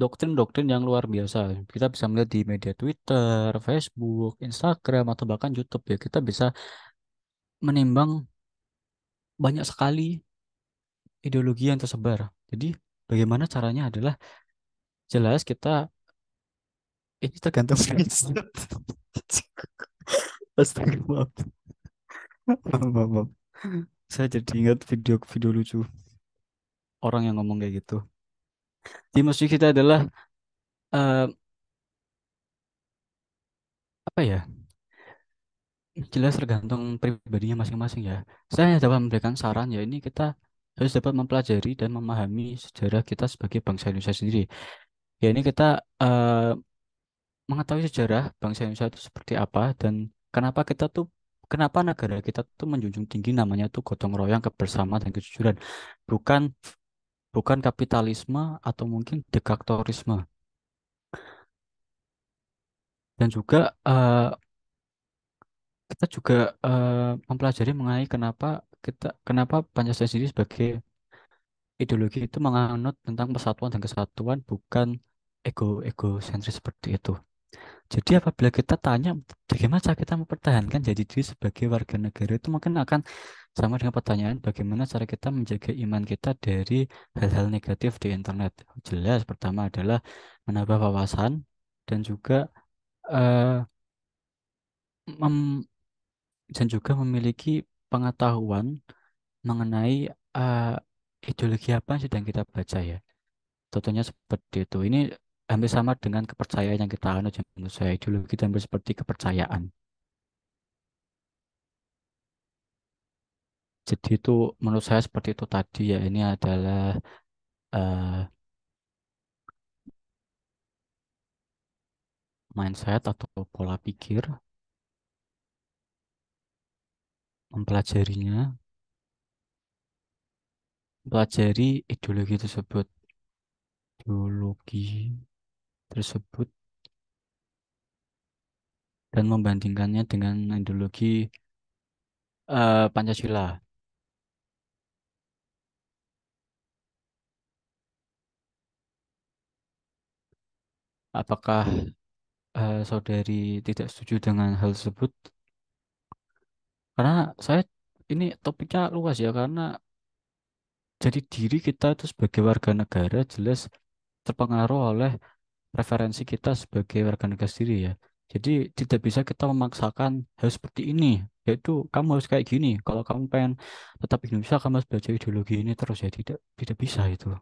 doktrin-doktrin yang luar biasa. Kita bisa melihat di media Twitter, Facebook, Instagram atau bahkan YouTube ya kita bisa menimbang banyak sekali ideologi yang tersebar. Jadi bagaimana caranya adalah jelas kita ini tergantung *laughs* Astaga, maaf. maaf, maaf, maaf. Saya jadi ingat video-video lucu orang yang ngomong kayak gitu. Di masjid kita adalah uh, apa ya? Jelas tergantung pribadinya masing-masing ya. Saya hanya dapat memberikan saran ya ini kita harus dapat mempelajari dan memahami sejarah kita sebagai bangsa Indonesia sendiri. Ya ini kita eh, mengetahui sejarah bangsa Indonesia itu seperti apa dan Kenapa kita tuh kenapa negara kita tuh menjunjung tinggi namanya tuh gotong royong, kebersamaan dan kejujuran, bukan bukan kapitalisme atau mungkin dekaktorisme Dan juga uh, kita juga uh, mempelajari mengenai kenapa kita kenapa Pancasila sendiri sebagai ideologi itu menganut tentang persatuan dan kesatuan bukan ego ego sentris seperti itu. Jadi apabila kita tanya bagaimana cara kita mempertahankan jadi diri sebagai warga negara itu mungkin akan sama dengan pertanyaan bagaimana cara kita menjaga iman kita dari hal-hal negatif di internet. Jelas pertama adalah menambah wawasan dan juga uh, mem dan juga memiliki pengetahuan mengenai uh, ideologi apa yang sedang kita baca ya. Tentunya seperti itu. Ini hampir sama dengan kepercayaan yang kita anut menurut saya ideologi dan seperti kepercayaan jadi itu menurut saya seperti itu tadi ya ini adalah uh, mindset atau pola pikir mempelajarinya pelajari ideologi tersebut ideologi tersebut dan membandingkannya dengan ideologi uh, Pancasila. Apakah uh, saudari tidak setuju dengan hal tersebut? Karena saya ini topiknya luas ya karena jadi diri kita itu sebagai warga negara jelas terpengaruh oleh referensi kita sebagai warga negara sendiri ya. Jadi tidak bisa kita memaksakan harus seperti ini, yaitu kamu harus kayak gini. Kalau kamu pengen tetap Indonesia, kamu harus belajar ideologi ini terus ya. Tidak tidak bisa itu.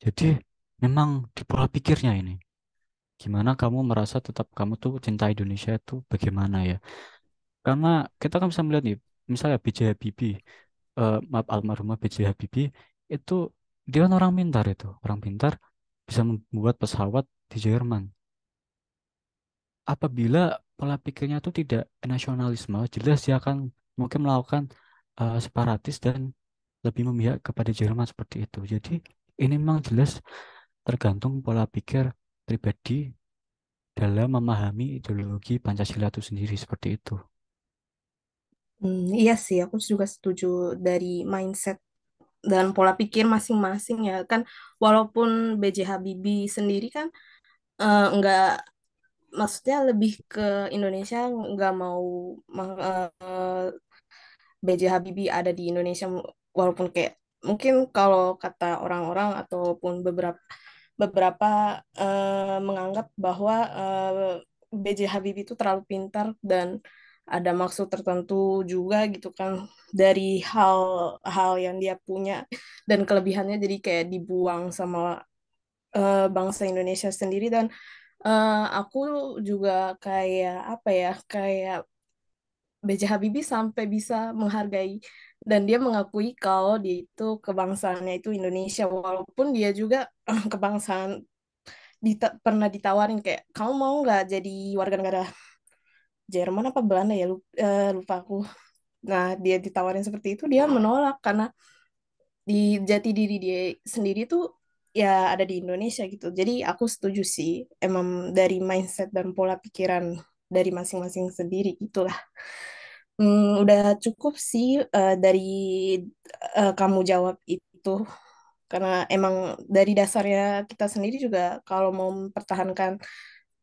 Jadi memang di pola pikirnya ini. Gimana kamu merasa tetap kamu tuh cinta Indonesia itu bagaimana ya? Karena kita kan bisa melihat nih, misalnya BJ Habibie, eh, maaf almarhumah BJ Habibie itu dia kan orang pintar itu, orang pintar bisa membuat pesawat di Jerman. Apabila pola pikirnya itu tidak nasionalisme, jelas dia akan mungkin melakukan uh, separatis dan lebih memihak kepada Jerman seperti itu. Jadi ini memang jelas tergantung pola pikir pribadi dalam memahami ideologi Pancasila itu sendiri seperti itu. Hmm, iya sih, aku juga setuju dari mindset dan pola pikir masing-masing ya kan walaupun BJ Habibie sendiri kan uh, eh, enggak maksudnya lebih ke Indonesia nggak mau uh, eh, BJ Habibie ada di Indonesia walaupun kayak mungkin kalau kata orang-orang ataupun beberapa beberapa uh, menganggap bahwa uh, eh, BJ Habibie itu terlalu pintar dan ada maksud tertentu juga gitu kan dari hal-hal yang dia punya dan kelebihannya jadi kayak dibuang sama uh, bangsa Indonesia sendiri dan uh, aku juga kayak apa ya kayak B.J. Habibie sampai bisa menghargai dan dia mengakui kalau dia itu kebangsaannya itu Indonesia walaupun dia juga eh, kebangsaan dita pernah ditawarin kayak kamu mau nggak jadi warga negara Jerman apa Belanda ya lupa, uh, eh, lupa aku nah dia ditawarin seperti itu dia menolak karena di jati diri dia sendiri tuh ya ada di Indonesia gitu jadi aku setuju sih emang dari mindset dan pola pikiran dari masing-masing sendiri itulah hmm, udah cukup sih uh, dari uh, kamu jawab itu karena emang dari dasarnya kita sendiri juga kalau mau mempertahankan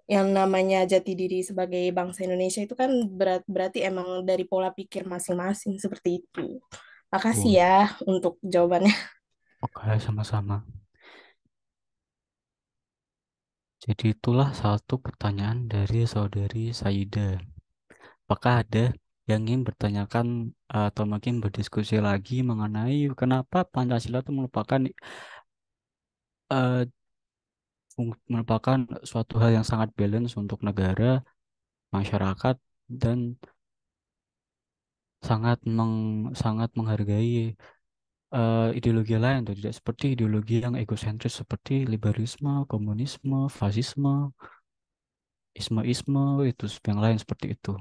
yang namanya jati diri sebagai bangsa Indonesia itu kan berat berarti emang dari pola pikir masing-masing seperti itu. Makasih ya untuk jawabannya. Oke, sama-sama. Jadi itulah satu pertanyaan dari saudari Saida. Apakah ada yang ingin bertanyakan atau mungkin berdiskusi lagi mengenai kenapa Pancasila itu merupakan uh, merupakan suatu hal yang sangat balance untuk negara, masyarakat dan sangat meng, sangat menghargai uh, ideologi lain tuh tidak seperti ideologi yang egosentris seperti liberalisme, komunisme, fasisme, isme-isme itu yang lain seperti itu.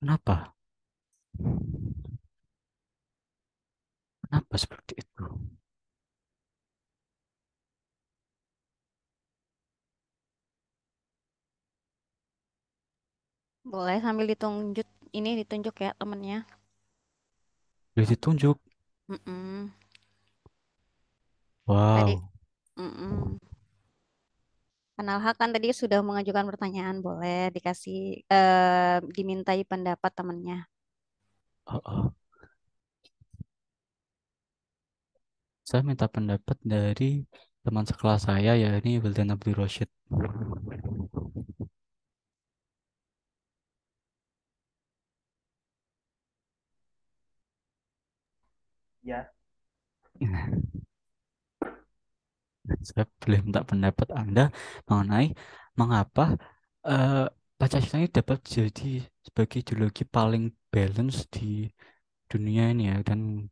Kenapa? Kenapa seperti itu? Boleh sambil ditunjuk ini ditunjuk ya temennya. Boleh ditunjuk. Mm-mm. Tadi Wow. mm Hak kan tadi sudah mengajukan pertanyaan, boleh dikasih eh, dimintai pendapat temennya. Oh. oh. Saya minta pendapat dari teman sekelas saya, yaitu Wildan Abdul Rashid. ya *laughs* saya boleh minta pendapat Anda mengenai mengapa uh, Pancasila ini dapat jadi sebagai ideologi paling balance di dunia ini ya dan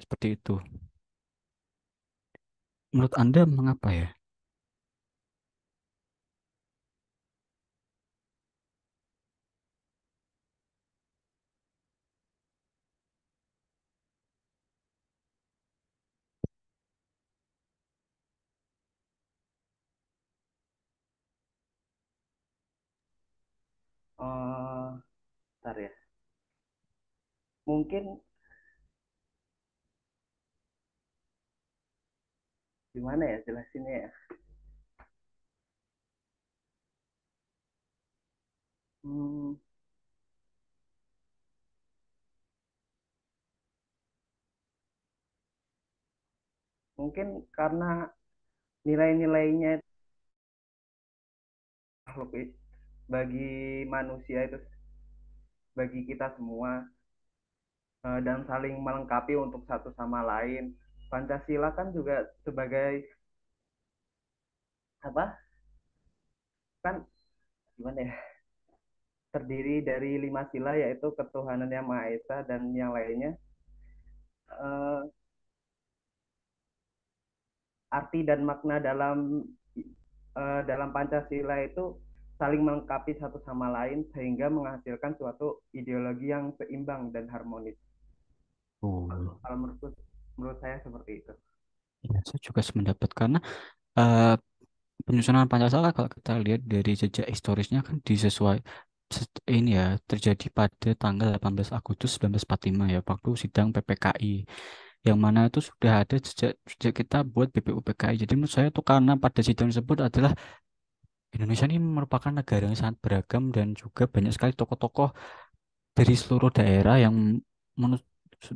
seperti itu. Menurut Anda mengapa ya? Eh, ntar ya mungkin gimana ya jelasinnya ya hmm. mungkin karena nilai-nilainya makhluk bagi manusia itu bagi kita semua eh, dan saling melengkapi untuk satu sama lain. Pancasila kan juga sebagai apa? Kan gimana ya? Terdiri dari lima sila yaitu ketuhanan yang maha esa dan yang lainnya. Eh, arti dan makna dalam eh, dalam Pancasila itu saling melengkapi satu sama lain sehingga menghasilkan suatu ideologi yang seimbang dan harmonis. Oh. Kalau menurut menurut saya seperti itu. Ya, saya juga sependapat karena uh, penyusunan Pancasila kalau kita lihat dari jejak historisnya kan disesuai ini ya terjadi pada tanggal 18 Agustus 1945 ya waktu sidang PPKI yang mana itu sudah ada sejak sejak kita buat BPUPKI. Jadi menurut saya itu karena pada sidang tersebut adalah Indonesia ini merupakan negara yang sangat beragam dan juga banyak sekali tokoh-tokoh dari seluruh daerah yang menurut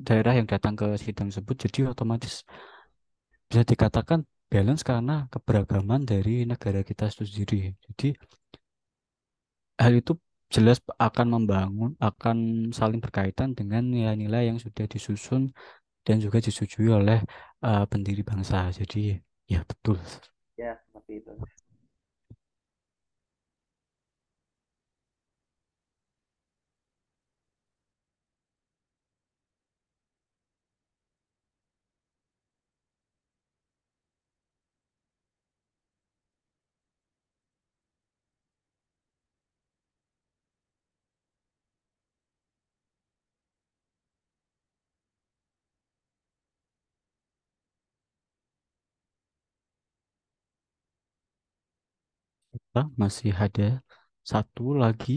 daerah yang datang ke sidang tersebut jadi otomatis bisa dikatakan balance karena keberagaman dari negara kita sendiri jadi hal itu jelas akan membangun akan saling berkaitan dengan nilai-nilai yang sudah disusun dan juga disetujui oleh uh, pendiri bangsa jadi ya betul ya seperti itu masih ada satu lagi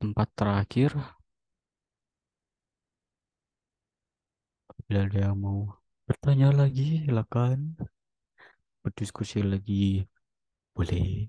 tempat terakhir. Bila ada yang mau bertanya lagi, silakan berdiskusi lagi. Boleh.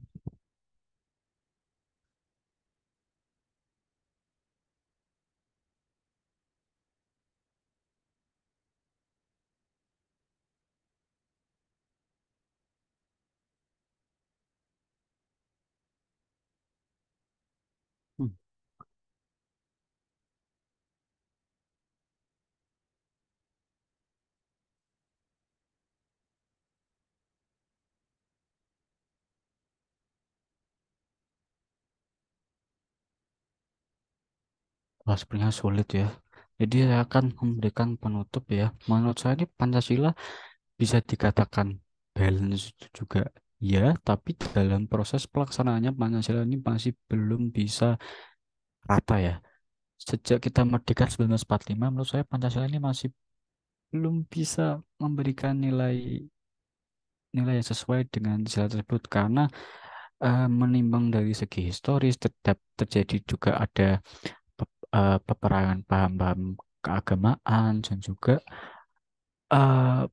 Wah, sepertinya sulit ya. Jadi saya akan memberikan penutup ya. Menurut saya ini Pancasila bisa dikatakan balance juga ya, tapi dalam proses pelaksanaannya Pancasila ini masih belum bisa rata ya. Sejak kita merdeka 1945, menurut saya Pancasila ini masih belum bisa memberikan nilai nilai yang sesuai dengan sila tersebut karena eh, menimbang dari segi historis tetap terjadi juga ada uh, peperangan paham-paham keagamaan dan juga uh,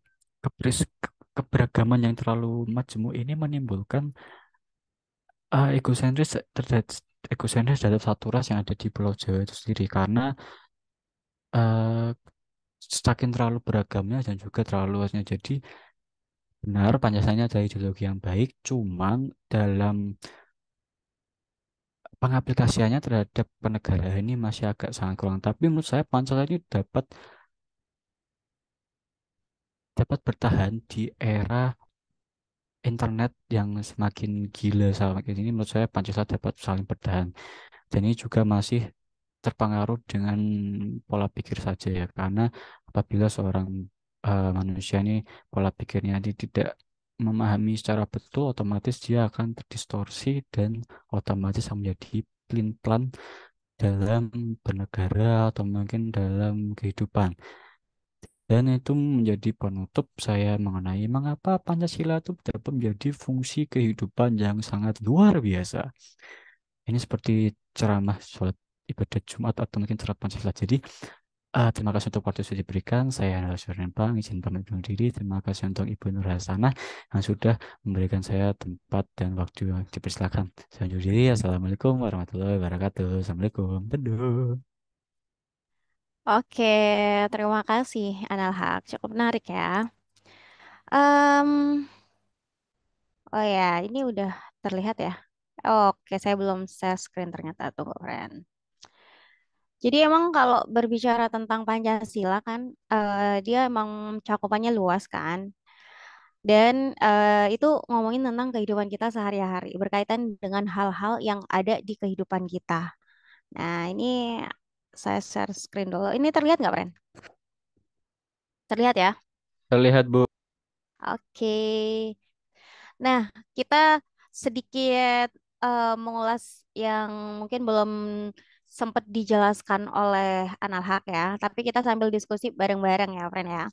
keberagaman yang terlalu majemuk ini menimbulkan uh, egosentris terhadap egosentris terhadap satu ras yang ada di Pulau Jawa itu sendiri karena uh, saking terlalu beragamnya dan juga terlalu luasnya jadi benar Pancasila dari ideologi yang baik cuman dalam pengaplikasiannya terhadap penegaraan ini masih agak sangat kurang. Tapi menurut saya Pancasila ini dapat dapat bertahan di era internet yang semakin gila semakin ini menurut saya Pancasila dapat saling bertahan dan ini juga masih terpengaruh dengan pola pikir saja ya karena apabila seorang uh, manusia ini pola pikirnya ini tidak memahami secara betul otomatis dia akan terdistorsi dan otomatis akan menjadi pelin-pelan dalam bernegara atau mungkin dalam kehidupan. Dan itu menjadi penutup saya mengenai mengapa Pancasila itu dapat menjadi fungsi kehidupan yang sangat luar biasa. Ini seperti ceramah sholat ibadah Jumat atau mungkin ceramah Pancasila. Jadi Uh, terima kasih untuk waktu sudah diberikan. Saya Anwar Suryanpang, izin pamit undur diri. Terima kasih untuk Ibu Nur Hasanah yang sudah memberikan saya tempat dan waktu yang dipersilakan. Saya undur diri. Assalamualaikum warahmatullahi wabarakatuh. Assalamualaikum. Dadah. Oke, terima kasih Anal Haq. Cukup menarik ya. Um, oh ya, ini udah terlihat ya. Oke, saya belum share screen ternyata. tuh, friend. Jadi emang kalau berbicara tentang Pancasila kan uh, dia emang cakupannya luas kan. Dan uh, itu ngomongin tentang kehidupan kita sehari-hari berkaitan dengan hal-hal yang ada di kehidupan kita. Nah, ini saya share screen dulu. Ini terlihat nggak, Ren? Terlihat ya? Terlihat, Bu. Oke. Nah, kita sedikit uh, mengulas yang mungkin belum sempat dijelaskan oleh Anal Hak ya, tapi kita sambil diskusi bareng-bareng ya, friend ya.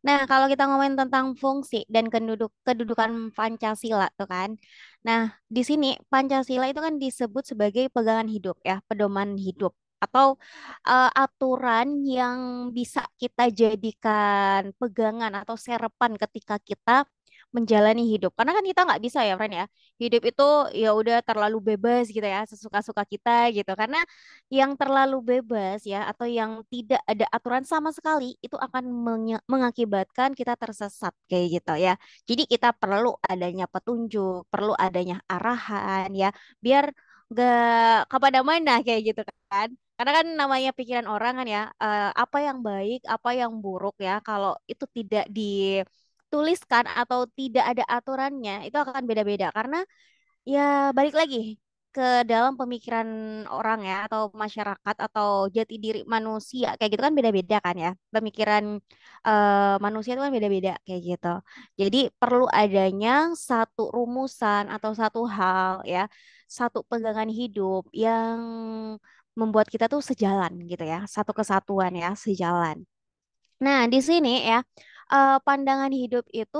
Nah, kalau kita ngomongin tentang fungsi dan keduduk, kedudukan Pancasila tuh kan. Nah, di sini Pancasila itu kan disebut sebagai pegangan hidup ya, pedoman hidup atau uh, aturan yang bisa kita jadikan pegangan atau serepan ketika kita menjalani hidup karena kan kita nggak bisa ya friend ya hidup itu ya udah terlalu bebas gitu ya sesuka-suka kita gitu karena yang terlalu bebas ya atau yang tidak ada aturan sama sekali itu akan mengakibatkan kita tersesat kayak gitu ya jadi kita perlu adanya petunjuk perlu adanya arahan ya biar gak kepada mana kayak gitu kan karena kan namanya pikiran orang kan ya eh, apa yang baik apa yang buruk ya kalau itu tidak di dituliskan atau tidak ada aturannya itu akan beda-beda karena ya balik lagi ke dalam pemikiran orang ya atau masyarakat atau jati diri manusia kayak gitu kan beda-beda kan ya pemikiran uh, manusia itu kan beda-beda kayak gitu jadi perlu adanya satu rumusan atau satu hal ya satu pegangan hidup yang membuat kita tuh sejalan gitu ya satu kesatuan ya sejalan nah di sini ya uh, pandangan hidup itu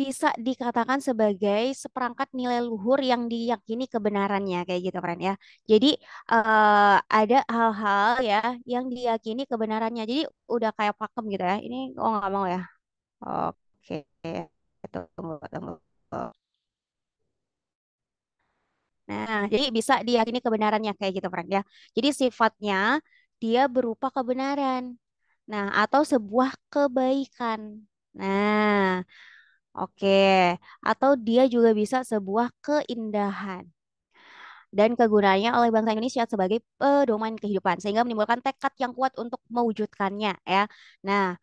bisa dikatakan sebagai seperangkat nilai luhur yang diyakini kebenarannya kayak gitu keren ya. Jadi uh, ada hal-hal ya yang diyakini kebenarannya. Jadi udah kayak pakem gitu ya. Ini oh nggak mau ya. Oke, tunggu tunggu. Nah, jadi bisa diyakini kebenarannya kayak gitu Frank ya. Jadi sifatnya dia berupa kebenaran. Nah, atau sebuah kebaikan. Nah, oke. Okay. Atau dia juga bisa sebuah keindahan. Dan kegunaannya oleh bangsa Indonesia sebagai pedoman kehidupan. Sehingga menimbulkan tekad yang kuat untuk mewujudkannya. ya. Nah,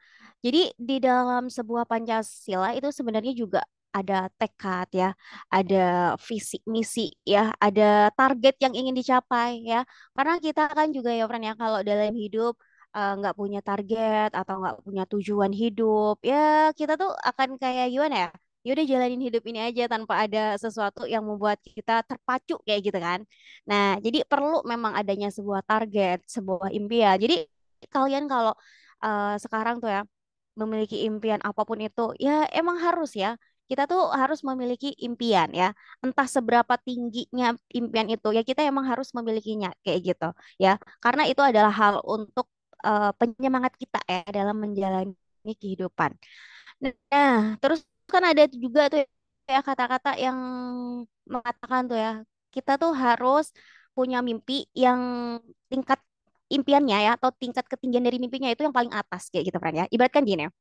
jadi di dalam sebuah Pancasila itu sebenarnya juga ada tekad ya, ada visi misi ya, ada target yang ingin dicapai ya. Karena kita kan juga ya Fran ya kalau dalam hidup Eh, nggak uh, punya target atau nggak punya tujuan hidup ya kita tuh akan kayak gimana ya yaudah jalanin hidup ini aja tanpa ada sesuatu yang membuat kita terpacu kayak gitu kan. Nah, jadi perlu memang adanya sebuah target, sebuah impian. Jadi kalian kalau uh, sekarang tuh ya memiliki impian apapun itu, ya emang harus ya. Kita tuh harus memiliki impian ya. Entah seberapa tingginya impian itu, ya kita emang harus memilikinya kayak gitu ya. Karena itu adalah hal untuk uh, penyemangat kita ya dalam menjalani kehidupan. Nah, terus kan ada juga tuh ya kata-kata yang mengatakan tuh ya, kita tuh harus punya mimpi yang tingkat impiannya ya atau tingkat ketinggian dari mimpinya itu yang paling atas kayak gitu kan ya. Ibaratkan gini ya.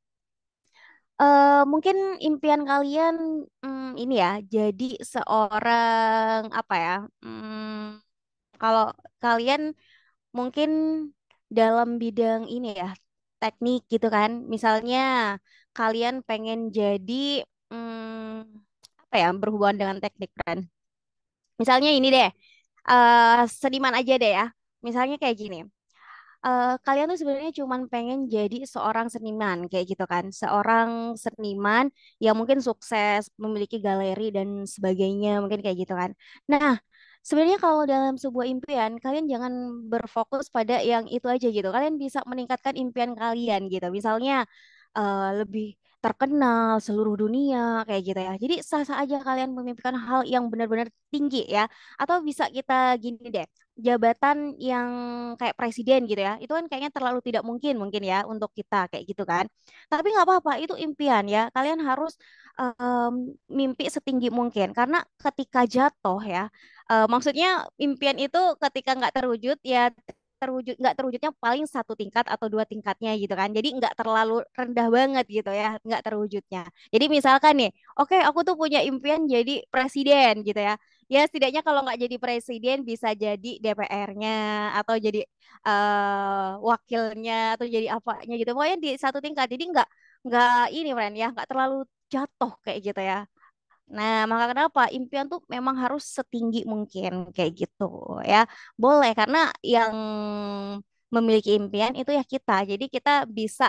Uh, mungkin impian kalian um, ini ya jadi seorang apa ya um, kalau kalian mungkin dalam bidang ini ya, teknik gitu kan. Misalnya kalian pengen jadi hmm, apa ya berhubungan dengan teknik kan. Misalnya ini deh, uh, seniman aja deh ya. Misalnya kayak gini. Uh, kalian tuh sebenarnya cuma pengen jadi seorang seniman kayak gitu kan, seorang seniman yang mungkin sukses, memiliki galeri dan sebagainya, mungkin kayak gitu kan. Nah, sebenarnya kalau dalam sebuah impian kalian jangan berfokus pada yang itu aja gitu kalian bisa meningkatkan impian kalian gitu misalnya uh, lebih terkenal seluruh dunia kayak gitu ya. Jadi sah-sah aja kalian memimpikan hal yang benar-benar tinggi ya. Atau bisa kita gini deh, jabatan yang kayak presiden gitu ya. Itu kan kayaknya terlalu tidak mungkin mungkin ya untuk kita kayak gitu kan. Tapi nggak apa-apa, itu impian ya. Kalian harus um, mimpi setinggi mungkin karena ketika jatuh ya, uh, maksudnya impian itu ketika nggak terwujud ya terwujud nggak terwujudnya paling satu tingkat atau dua tingkatnya gitu kan jadi nggak terlalu rendah banget gitu ya nggak terwujudnya jadi misalkan nih oke okay, aku tuh punya impian jadi presiden gitu ya ya setidaknya kalau nggak jadi presiden bisa jadi DPR-nya atau jadi uh, wakilnya atau jadi apanya gitu pokoknya di satu tingkat jadi nggak nggak ini friend ya nggak terlalu jatuh kayak gitu ya Nah, maka kenapa impian tuh memang harus setinggi mungkin kayak gitu ya. Boleh karena yang memiliki impian itu ya kita. Jadi kita bisa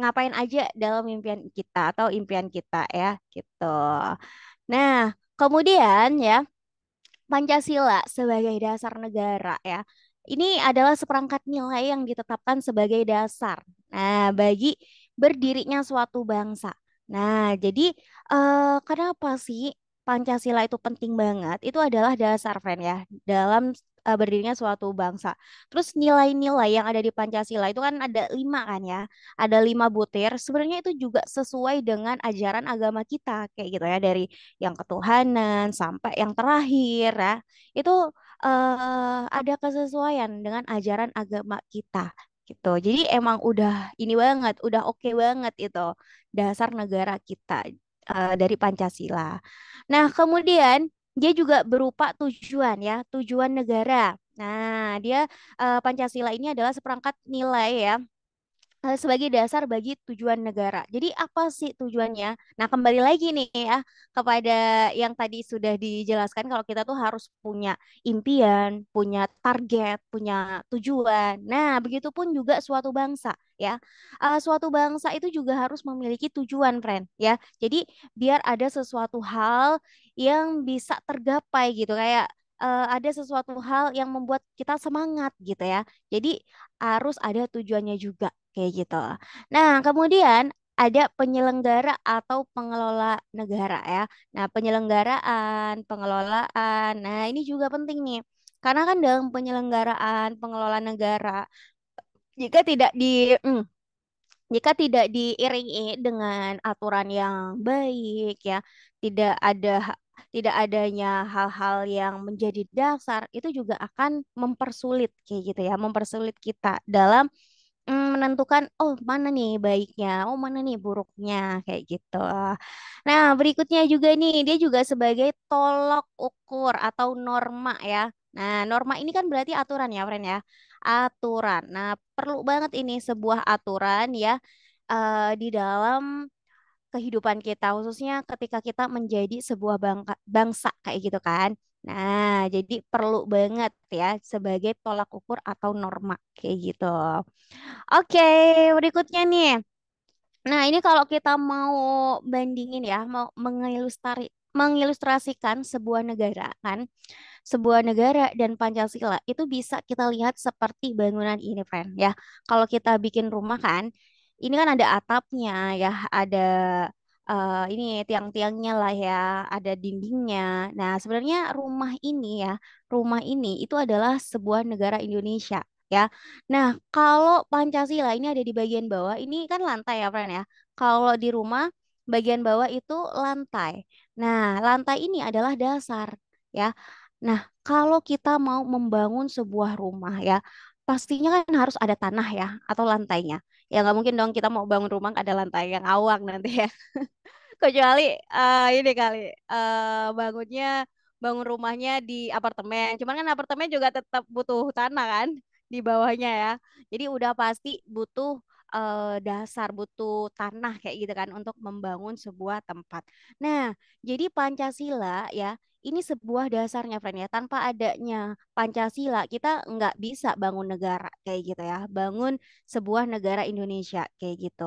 ngapain aja dalam impian kita atau impian kita ya gitu. Nah, kemudian ya Pancasila sebagai dasar negara ya. Ini adalah seperangkat nilai yang ditetapkan sebagai dasar. Nah, bagi berdirinya suatu bangsa. Nah, jadi eh, kenapa sih Pancasila itu penting banget? Itu adalah dasar, friend ya, dalam eh, berdirinya suatu bangsa. Terus nilai-nilai yang ada di Pancasila itu kan ada lima kan ya, ada lima butir. Sebenarnya itu juga sesuai dengan ajaran agama kita, kayak gitu ya, dari yang ketuhanan sampai yang terakhir ya. Itu eh, ada kesesuaian dengan ajaran agama kita gitu. Jadi emang udah ini banget, udah oke okay banget itu dasar negara kita uh, dari Pancasila. Nah, kemudian dia juga berupa tujuan ya, tujuan negara. Nah, dia uh, Pancasila ini adalah seperangkat nilai ya Eh, sebagai dasar bagi tujuan negara. Jadi apa sih tujuannya? Nah, kembali lagi nih ya kepada yang tadi sudah dijelaskan kalau kita tuh harus punya impian, punya target, punya tujuan. Nah, begitupun juga suatu bangsa ya. Uh, suatu bangsa itu juga harus memiliki tujuan, friend, ya. Jadi biar ada sesuatu hal yang bisa tergapai gitu kayak uh, ada sesuatu hal yang membuat kita semangat gitu ya. Jadi harus ada tujuannya juga kayak gitu. Nah, kemudian ada penyelenggara atau pengelola negara ya. Nah, penyelenggaraan, pengelolaan. Nah, ini juga penting nih. Karena kan dalam penyelenggaraan, pengelola negara jika tidak di mm, jika tidak diiringi dengan aturan yang baik ya, tidak ada tidak adanya hal-hal yang menjadi dasar itu juga akan mempersulit kayak gitu ya, mempersulit kita dalam mm, menentukan oh mana nih baiknya, oh mana nih buruknya kayak gitu. Nah, berikutnya juga nih dia juga sebagai tolok ukur atau norma ya. Nah, norma ini kan berarti aturan ya, friend ya. Aturan. Nah, perlu banget ini sebuah aturan ya uh, di dalam kehidupan kita khususnya ketika kita menjadi sebuah bangka, bangsa kayak gitu kan. Nah, jadi perlu banget ya sebagai tolak ukur atau norma kayak gitu. Oke, berikutnya nih. Nah, ini kalau kita mau bandingin ya, mau mengilustari mengilustrasikan sebuah negara kan. Sebuah negara dan Pancasila itu bisa kita lihat seperti bangunan ini, friend ya. Kalau kita bikin rumah kan, ini kan ada atapnya ya, ada uh, ini tiang-tiangnya lah ya, ada dindingnya. Nah, sebenarnya rumah ini ya, rumah ini itu adalah sebuah negara Indonesia ya. Nah, kalau Pancasila ini ada di bagian bawah, ini kan lantai ya, friend ya. Kalau di rumah bagian bawah itu lantai. Nah, lantai ini adalah dasar ya. Nah, kalau kita mau membangun sebuah rumah ya, pastinya kan harus ada tanah ya atau lantainya ya nggak mungkin dong kita mau bangun rumah ada lantai yang awang nanti ya *laughs* kecuali uh, ini kali uh, bangunnya bangun rumahnya di apartemen cuman kan apartemen juga tetap butuh tanah kan di bawahnya ya jadi udah pasti butuh eh, dasar butuh tanah kayak gitu kan untuk membangun sebuah tempat nah jadi pancasila ya ini sebuah dasarnya friend ya tanpa adanya Pancasila kita nggak bisa bangun negara kayak gitu ya bangun sebuah negara Indonesia kayak gitu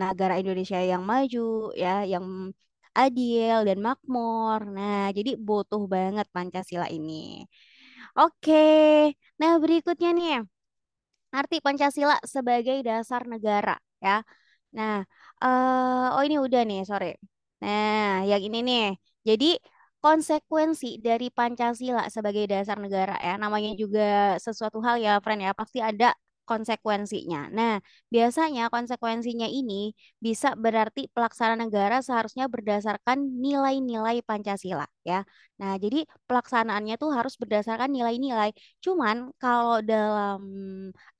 negara Indonesia yang maju ya yang adil dan makmur nah jadi butuh banget Pancasila ini oke nah berikutnya nih arti Pancasila sebagai dasar negara ya nah uh, oh ini udah nih sore. nah yang ini nih jadi konsekuensi dari Pancasila sebagai dasar negara ya namanya juga sesuatu hal ya friend ya pasti ada konsekuensinya. Nah, biasanya konsekuensinya ini bisa berarti pelaksanaan negara seharusnya berdasarkan nilai-nilai Pancasila ya. Nah, jadi pelaksanaannya tuh harus berdasarkan nilai-nilai. Cuman kalau dalam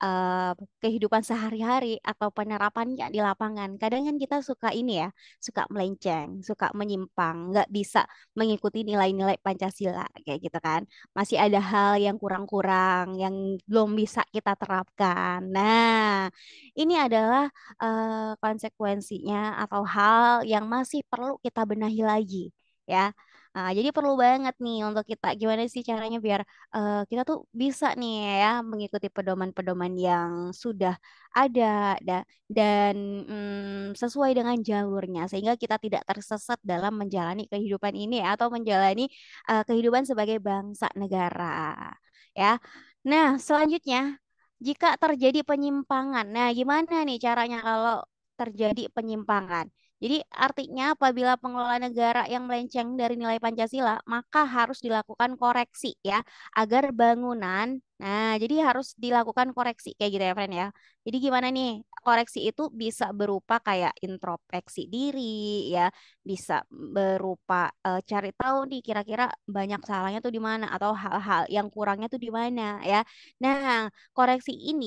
uh, kehidupan sehari-hari atau penerapannya di lapangan, kadang kan kita suka ini ya, suka melenceng, suka menyimpang, nggak bisa mengikuti nilai-nilai Pancasila kayak gitu kan. Masih ada hal yang kurang-kurang yang belum bisa kita terapkan. Nah, ini adalah uh, konsekuensinya atau hal yang masih perlu kita benahi lagi ya. Nah, jadi perlu banget nih untuk kita gimana sih caranya biar uh, kita tuh bisa nih ya mengikuti pedoman-pedoman yang sudah ada da dan mm, sesuai dengan jalurnya sehingga kita tidak tersesat dalam menjalani kehidupan ini atau menjalani uh, kehidupan sebagai bangsa negara ya. Nah, selanjutnya jika terjadi penyimpangan. Nah, gimana nih caranya kalau terjadi penyimpangan? Jadi artinya apabila pengelola negara yang melenceng dari nilai Pancasila, maka harus dilakukan koreksi ya agar bangunan Nah, jadi harus dilakukan koreksi kayak gitu ya, friend ya. Jadi gimana nih? Koreksi itu bisa berupa kayak introspeksi diri ya, bisa berupa e, cari tahu nih kira-kira banyak salahnya tuh di mana atau hal-hal yang kurangnya tuh di mana ya. Nah, koreksi ini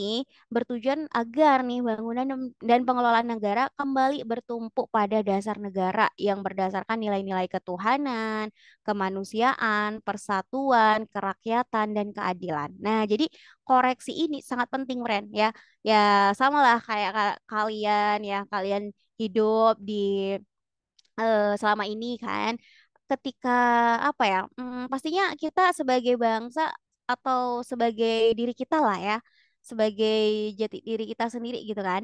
bertujuan agar nih bangunan dan pengelolaan negara kembali bertumpu pada dasar negara yang berdasarkan nilai-nilai ketuhanan, kemanusiaan, persatuan, kerakyatan dan keadilan. Nah, jadi koreksi ini sangat penting, Ren. Ya, ya sama lah kayak kalian ya, kalian hidup di uh, selama ini kan ketika apa ya? Hmm, pastinya kita sebagai bangsa atau sebagai diri kita lah ya, sebagai jati diri kita sendiri gitu kan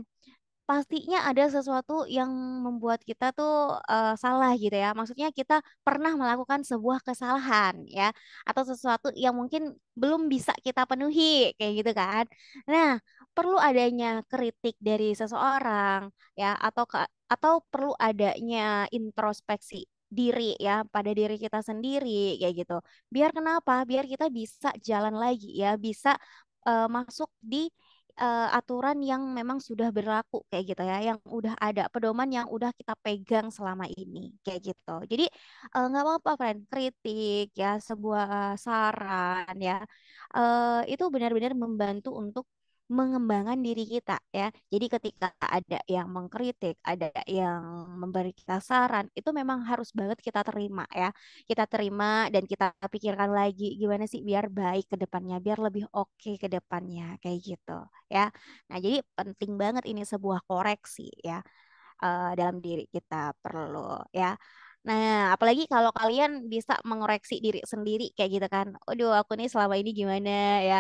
pastinya ada sesuatu yang membuat kita tuh uh, salah gitu ya. Maksudnya kita pernah melakukan sebuah kesalahan ya atau sesuatu yang mungkin belum bisa kita penuhi kayak gitu kan. Nah, perlu adanya kritik dari seseorang ya atau ke, atau perlu adanya introspeksi diri ya pada diri kita sendiri kayak gitu. Biar kenapa? Biar kita bisa jalan lagi ya, bisa uh, masuk di uh, aturan yang memang sudah berlaku kayak gitu ya, yang udah ada pedoman yang udah kita pegang selama ini kayak gitu. Jadi eh, nggak uh, apa-apa, friend, kritik ya, sebuah eh, saran ya, uh, itu benar-benar membantu untuk mengembangkan diri kita ya. Jadi ketika ada yang mengkritik, ada yang memberi kita saran, itu memang harus banget kita terima ya. Kita terima dan kita pikirkan lagi gimana sih biar baik ke depannya, biar lebih oke okay ke depannya kayak gitu ya. Nah, jadi penting banget ini sebuah koreksi ya. Uh, dalam diri kita perlu ya Nah, apalagi kalau kalian bisa mengoreksi diri sendiri kayak gitu kan. Aduh, aku nih selama ini gimana ya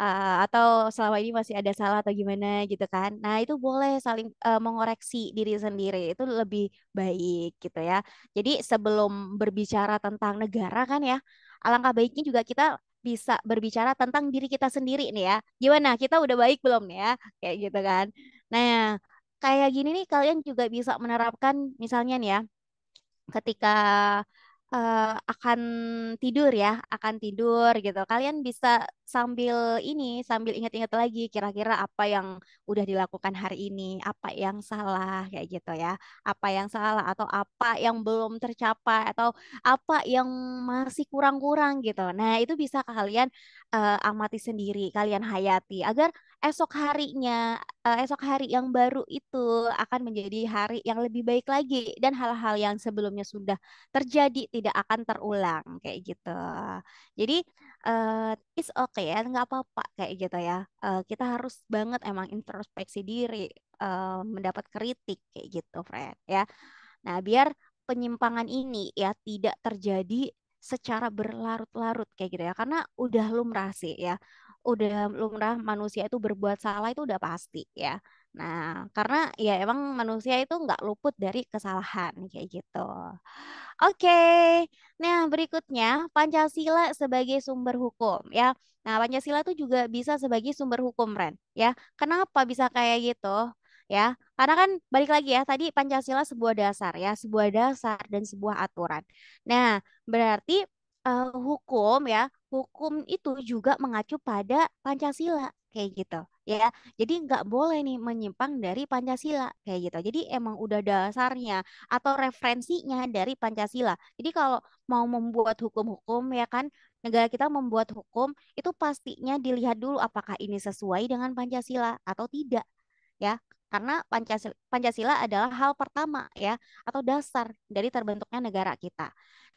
uh, atau selama ini masih ada salah atau gimana gitu kan. Nah, itu boleh saling uh, mengoreksi diri sendiri. Itu lebih baik gitu ya. Jadi sebelum berbicara tentang negara kan ya, alangkah baiknya juga kita bisa berbicara tentang diri kita sendiri nih ya. Gimana? Kita udah baik belum nih ya? Kayak gitu kan. Nah, kayak gini nih kalian juga bisa menerapkan misalnya nih ya ketika uh, akan tidur ya, akan tidur gitu. Kalian bisa sambil ini, sambil ingat-ingat lagi kira-kira apa yang udah dilakukan hari ini, apa yang salah kayak gitu ya. Apa yang salah atau apa yang belum tercapai atau apa yang masih kurang-kurang gitu. Nah, itu bisa kalian uh, amati sendiri, kalian hayati agar esok harinya, uh, esok hari yang baru itu akan menjadi hari yang lebih baik lagi dan hal-hal yang sebelumnya sudah terjadi tidak akan terulang kayak gitu. Jadi uh, it's okay ya, nggak apa-apa kayak gitu ya. Uh, kita harus banget emang introspeksi diri, uh, mendapat kritik kayak gitu, Fred ya. Nah, biar penyimpangan ini ya tidak terjadi secara berlarut-larut kayak gitu ya karena udah lumrah sih ya udah lumrah manusia itu berbuat salah itu udah pasti ya. Nah, karena ya emang manusia itu nggak luput dari kesalahan kayak gitu. Oke, nah berikutnya Pancasila sebagai sumber hukum ya. Nah, Pancasila itu juga bisa sebagai sumber hukum Ren ya. Kenapa bisa kayak gitu? Ya, karena kan balik lagi ya tadi Pancasila sebuah dasar ya, sebuah dasar dan sebuah aturan. Nah, berarti uh, hukum ya hukum itu juga mengacu pada Pancasila kayak gitu ya jadi nggak boleh nih menyimpang dari Pancasila kayak gitu jadi emang udah dasarnya atau referensinya dari Pancasila jadi kalau mau membuat hukum-hukum ya kan negara kita membuat hukum itu pastinya dilihat dulu apakah ini sesuai dengan Pancasila atau tidak ya karena Pancasila, Pancasila adalah hal pertama ya atau dasar dari terbentuknya negara kita.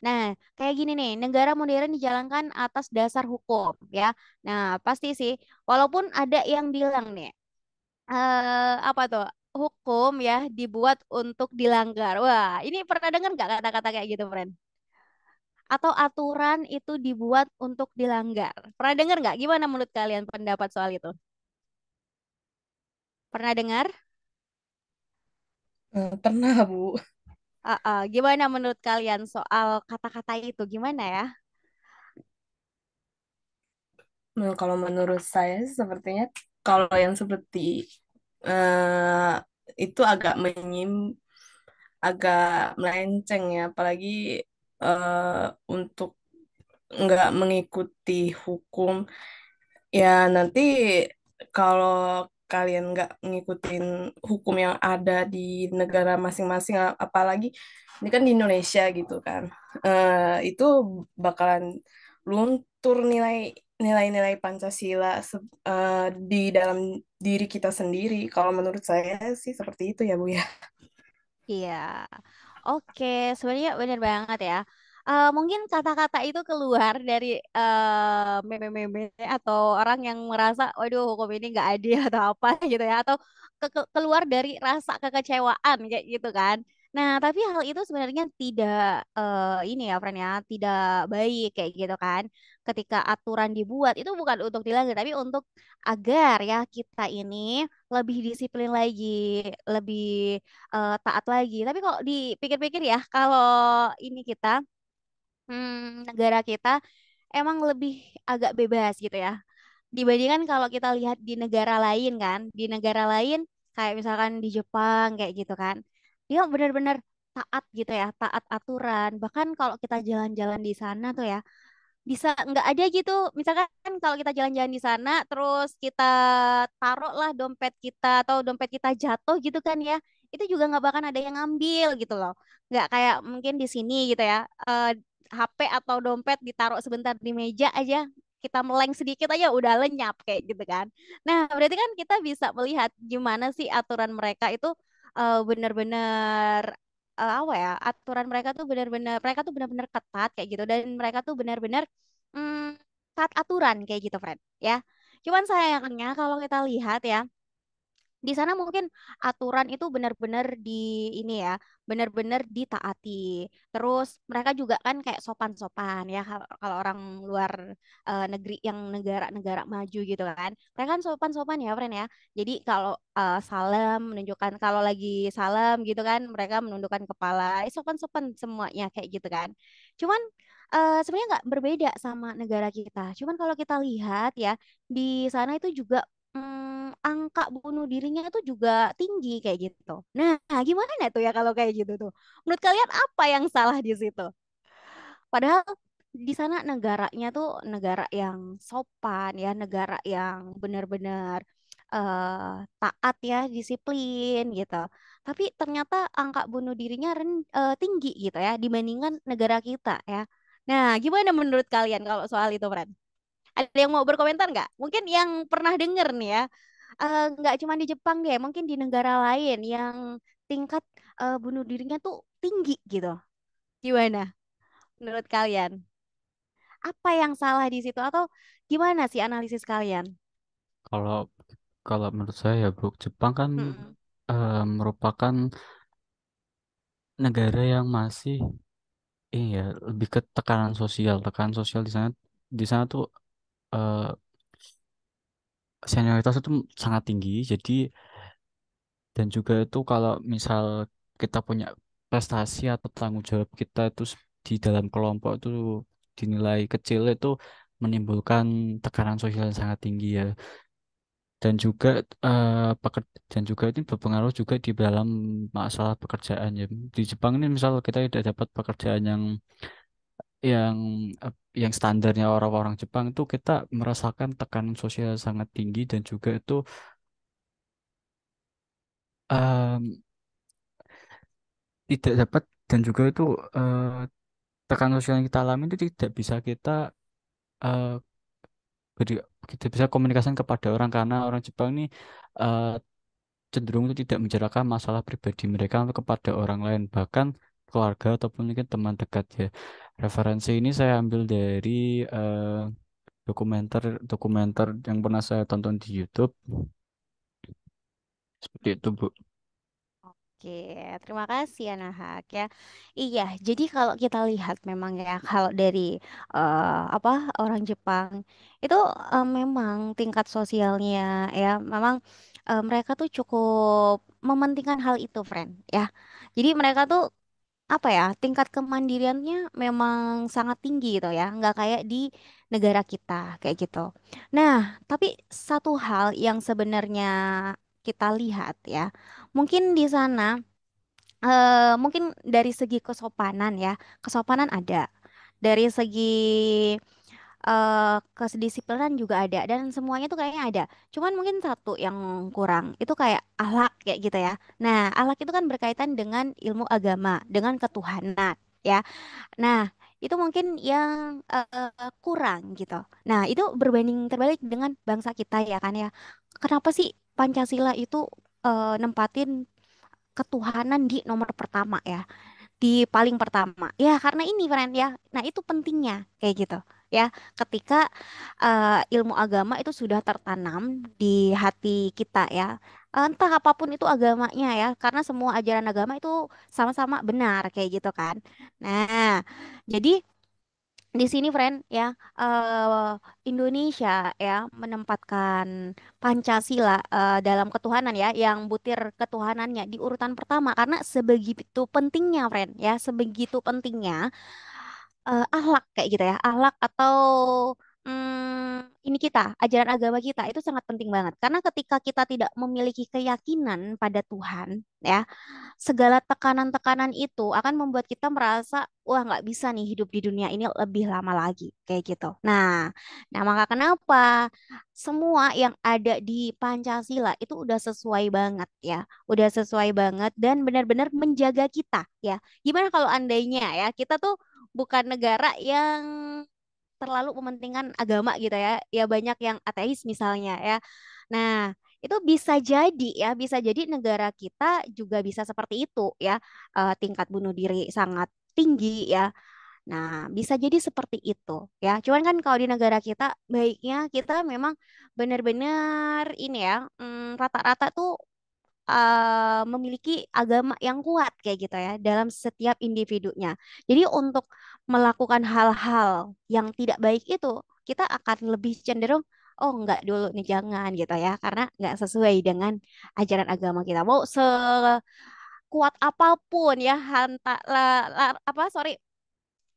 Nah, kayak gini nih, negara modern dijalankan atas dasar hukum ya. Nah, pasti sih walaupun ada yang bilang nih eh apa tuh? hukum ya dibuat untuk dilanggar. Wah, ini pernah dengar nggak kata-kata kayak gitu, friend? atau aturan itu dibuat untuk dilanggar. Pernah dengar nggak? Gimana menurut kalian pendapat soal itu? Pernah dengar? Eh, pernah, Bu. Uh, uh, gimana menurut kalian soal kata-kata itu? Gimana ya? Nah, kalau menurut saya sepertinya kalau yang seperti uh, itu agak menyim, agak melenceng ya, apalagi uh, untuk nggak mengikuti hukum. Ya nanti kalau kalian nggak ngikutin hukum yang ada di negara masing-masing apalagi ini kan di Indonesia gitu kan uh, itu bakalan luntur nilai nilai-nilai Pancasila uh, di dalam diri kita sendiri kalau menurut saya sih seperti itu ya Bu ya iya oke sebenarnya benar banget ya uh, mungkin kata-kata itu keluar dari meme eh, meme-meme atau orang yang merasa waduh hukum ini nggak adil *laughs* atau apa gitu ya atau ke ke keluar dari rasa kekecewaan kayak gitu kan. Nah, tapi hal itu sebenarnya tidak uh, ini ya, friend ya, tidak baik kayak gitu kan. Ketika aturan dibuat itu bukan untuk dilanggar, tapi untuk agar ya kita ini lebih disiplin lagi, lebih uh, taat lagi. Tapi kalau dipikir-pikir ya, kalau ini kita hmm, negara kita emang lebih agak bebas gitu ya. Dibandingkan kalau kita lihat di negara lain kan, di negara lain kayak misalkan di Jepang kayak gitu kan. Dia benar-benar taat gitu ya, taat aturan. Bahkan kalau kita jalan-jalan di sana tuh ya, bisa nggak ada gitu misalkan kalau kita jalan-jalan di sana terus kita taruhlah dompet kita atau dompet kita jatuh gitu kan ya itu juga nggak bahkan ada yang ngambil gitu loh nggak kayak mungkin di sini gitu ya uh, HP atau dompet ditaruh sebentar di meja aja kita meleng sedikit aja udah lenyap kayak gitu kan. Nah, berarti kan kita bisa melihat gimana sih aturan mereka itu uh, benar-benar uh, apa ya? Aturan mereka tuh benar-benar mereka tuh benar-benar ketat kayak gitu dan mereka tuh benar-benar hmm, taat aturan kayak gitu, friend, ya. Cuman sayangnya kalau kita lihat ya, di sana mungkin aturan itu benar-benar di ini ya, benar-benar ditaati. Terus mereka juga kan kayak sopan-sopan ya kalau orang luar e, negeri yang negara-negara maju gitu kan. Mereka kan sopan-sopan ya, friend ya. Jadi kalau e, eh, salam menunjukkan kalau lagi salam gitu kan, mereka menundukkan kepala. Eh, sopan-sopan semuanya kayak gitu kan. Cuman e, sebenarnya nggak berbeda sama negara kita. Cuman kalau kita lihat ya di sana itu juga hmm, angka bunuh dirinya itu juga tinggi kayak gitu. Nah, gimana tuh ya kalau kayak gitu tuh? Menurut kalian apa yang salah di situ? Padahal di sana negaranya tuh negara yang sopan ya, negara yang benar-benar uh, taat ya, disiplin gitu. Tapi ternyata angka bunuh dirinya ren, uh, tinggi gitu ya dibandingkan negara kita ya. Nah, gimana menurut kalian kalau soal itu, Fred? Ada yang mau berkomentar nggak? Mungkin yang pernah dengar nih ya, eh, nggak uh, cuma di Jepang deh, mungkin di negara lain yang tingkat uh, bunuh dirinya tuh tinggi gitu. Gimana menurut kalian? Apa yang salah di situ atau gimana sih analisis kalian? Kalau kalau menurut saya ya Bu, Jepang kan hmm. uh, merupakan negara yang masih iya lebih ke tekanan sosial tekanan sosial di sana di sana tuh eh, senioritas itu sangat tinggi jadi dan juga itu kalau misal kita punya prestasi atau tanggung jawab kita itu di dalam kelompok itu dinilai kecil itu menimbulkan tekanan sosial yang sangat tinggi ya dan juga eh peker- dan juga itu berpengaruh juga di dalam masalah pekerjaan ya di Jepang ini misal kita tidak dapat pekerjaan yang yang yang standarnya orang-orang Jepang itu kita merasakan tekanan sosial sangat tinggi dan juga itu um, tidak dapat dan juga itu eh, tekanan sosial yang kita alami itu tidak bisa kita eh, beri- kita bisa komunikasikan kepada orang karena orang Jepang ini eh, cenderung itu tidak menjelaskan masalah pribadi mereka kepada orang lain bahkan keluarga ataupun mungkin teman dekat ya Referensi ini saya ambil dari eh, dokumenter dokumenter yang pernah saya tonton di YouTube. Seperti itu, Bu. Oke, terima kasih ya nah, ya. Iya, jadi kalau kita lihat memang ya kalau dari eh, apa orang Jepang itu eh, memang tingkat sosialnya ya memang eh, mereka tuh cukup mementingkan hal itu, friend ya. Jadi mereka tuh apa ya tingkat kemandiriannya memang sangat tinggi gitu ya nggak kayak di negara kita kayak gitu. Nah tapi satu hal yang sebenarnya kita lihat ya mungkin di sana eh, mungkin dari segi kesopanan ya kesopanan ada dari segi uh, kesedisiplinan juga ada dan semuanya tuh kayaknya ada. Cuman mungkin satu yang kurang itu kayak alat kayak gitu ya. Nah, alat itu kan berkaitan dengan ilmu agama, dengan ketuhanan ya. Nah, itu mungkin yang uh, kurang gitu. Nah, itu berbanding terbalik dengan bangsa kita ya kan ya. Kenapa sih Pancasila itu eh, nempatin ketuhanan di nomor pertama ya di paling pertama. Ya, karena ini friend ya. Nah, itu pentingnya kayak gitu ya ketika uh, ilmu agama itu sudah tertanam di hati kita ya entah apapun itu agamanya ya karena semua ajaran agama itu sama-sama benar kayak gitu kan nah jadi di sini, friend, ya uh, Indonesia ya menempatkan Pancasila uh, dalam ketuhanan ya, yang butir ketuhanannya di urutan pertama karena sebegitu pentingnya, friend, ya sebegitu pentingnya eh, ahlak kayak gitu ya, ahlak atau hmm, ini kita, ajaran agama kita itu sangat penting banget. Karena ketika kita tidak memiliki keyakinan pada Tuhan, ya, segala tekanan-tekanan itu akan membuat kita merasa, wah nggak bisa nih hidup di dunia ini lebih lama lagi, kayak gitu. Nah, nah maka kenapa semua yang ada di Pancasila itu udah sesuai banget ya, udah sesuai banget dan benar-benar menjaga kita ya. Gimana kalau andainya ya kita tuh bukan negara yang terlalu mementingkan agama gitu ya. Ya banyak yang ateis misalnya ya. Nah, itu bisa jadi ya, bisa jadi negara kita juga bisa seperti itu ya. E, tingkat bunuh diri sangat tinggi ya. Nah, bisa jadi seperti itu ya. Cuman kan kalau di negara kita baiknya kita memang benar-benar ini ya mm, rata-rata hmm, tuh uh, memiliki agama yang kuat kayak gitu ya dalam setiap individunya. Jadi untuk melakukan hal-hal yang tidak baik itu kita akan lebih cenderung oh enggak dulu nih jangan gitu ya karena enggak sesuai dengan ajaran agama kita. Mau se kuat apapun ya hanta la, la, apa sorry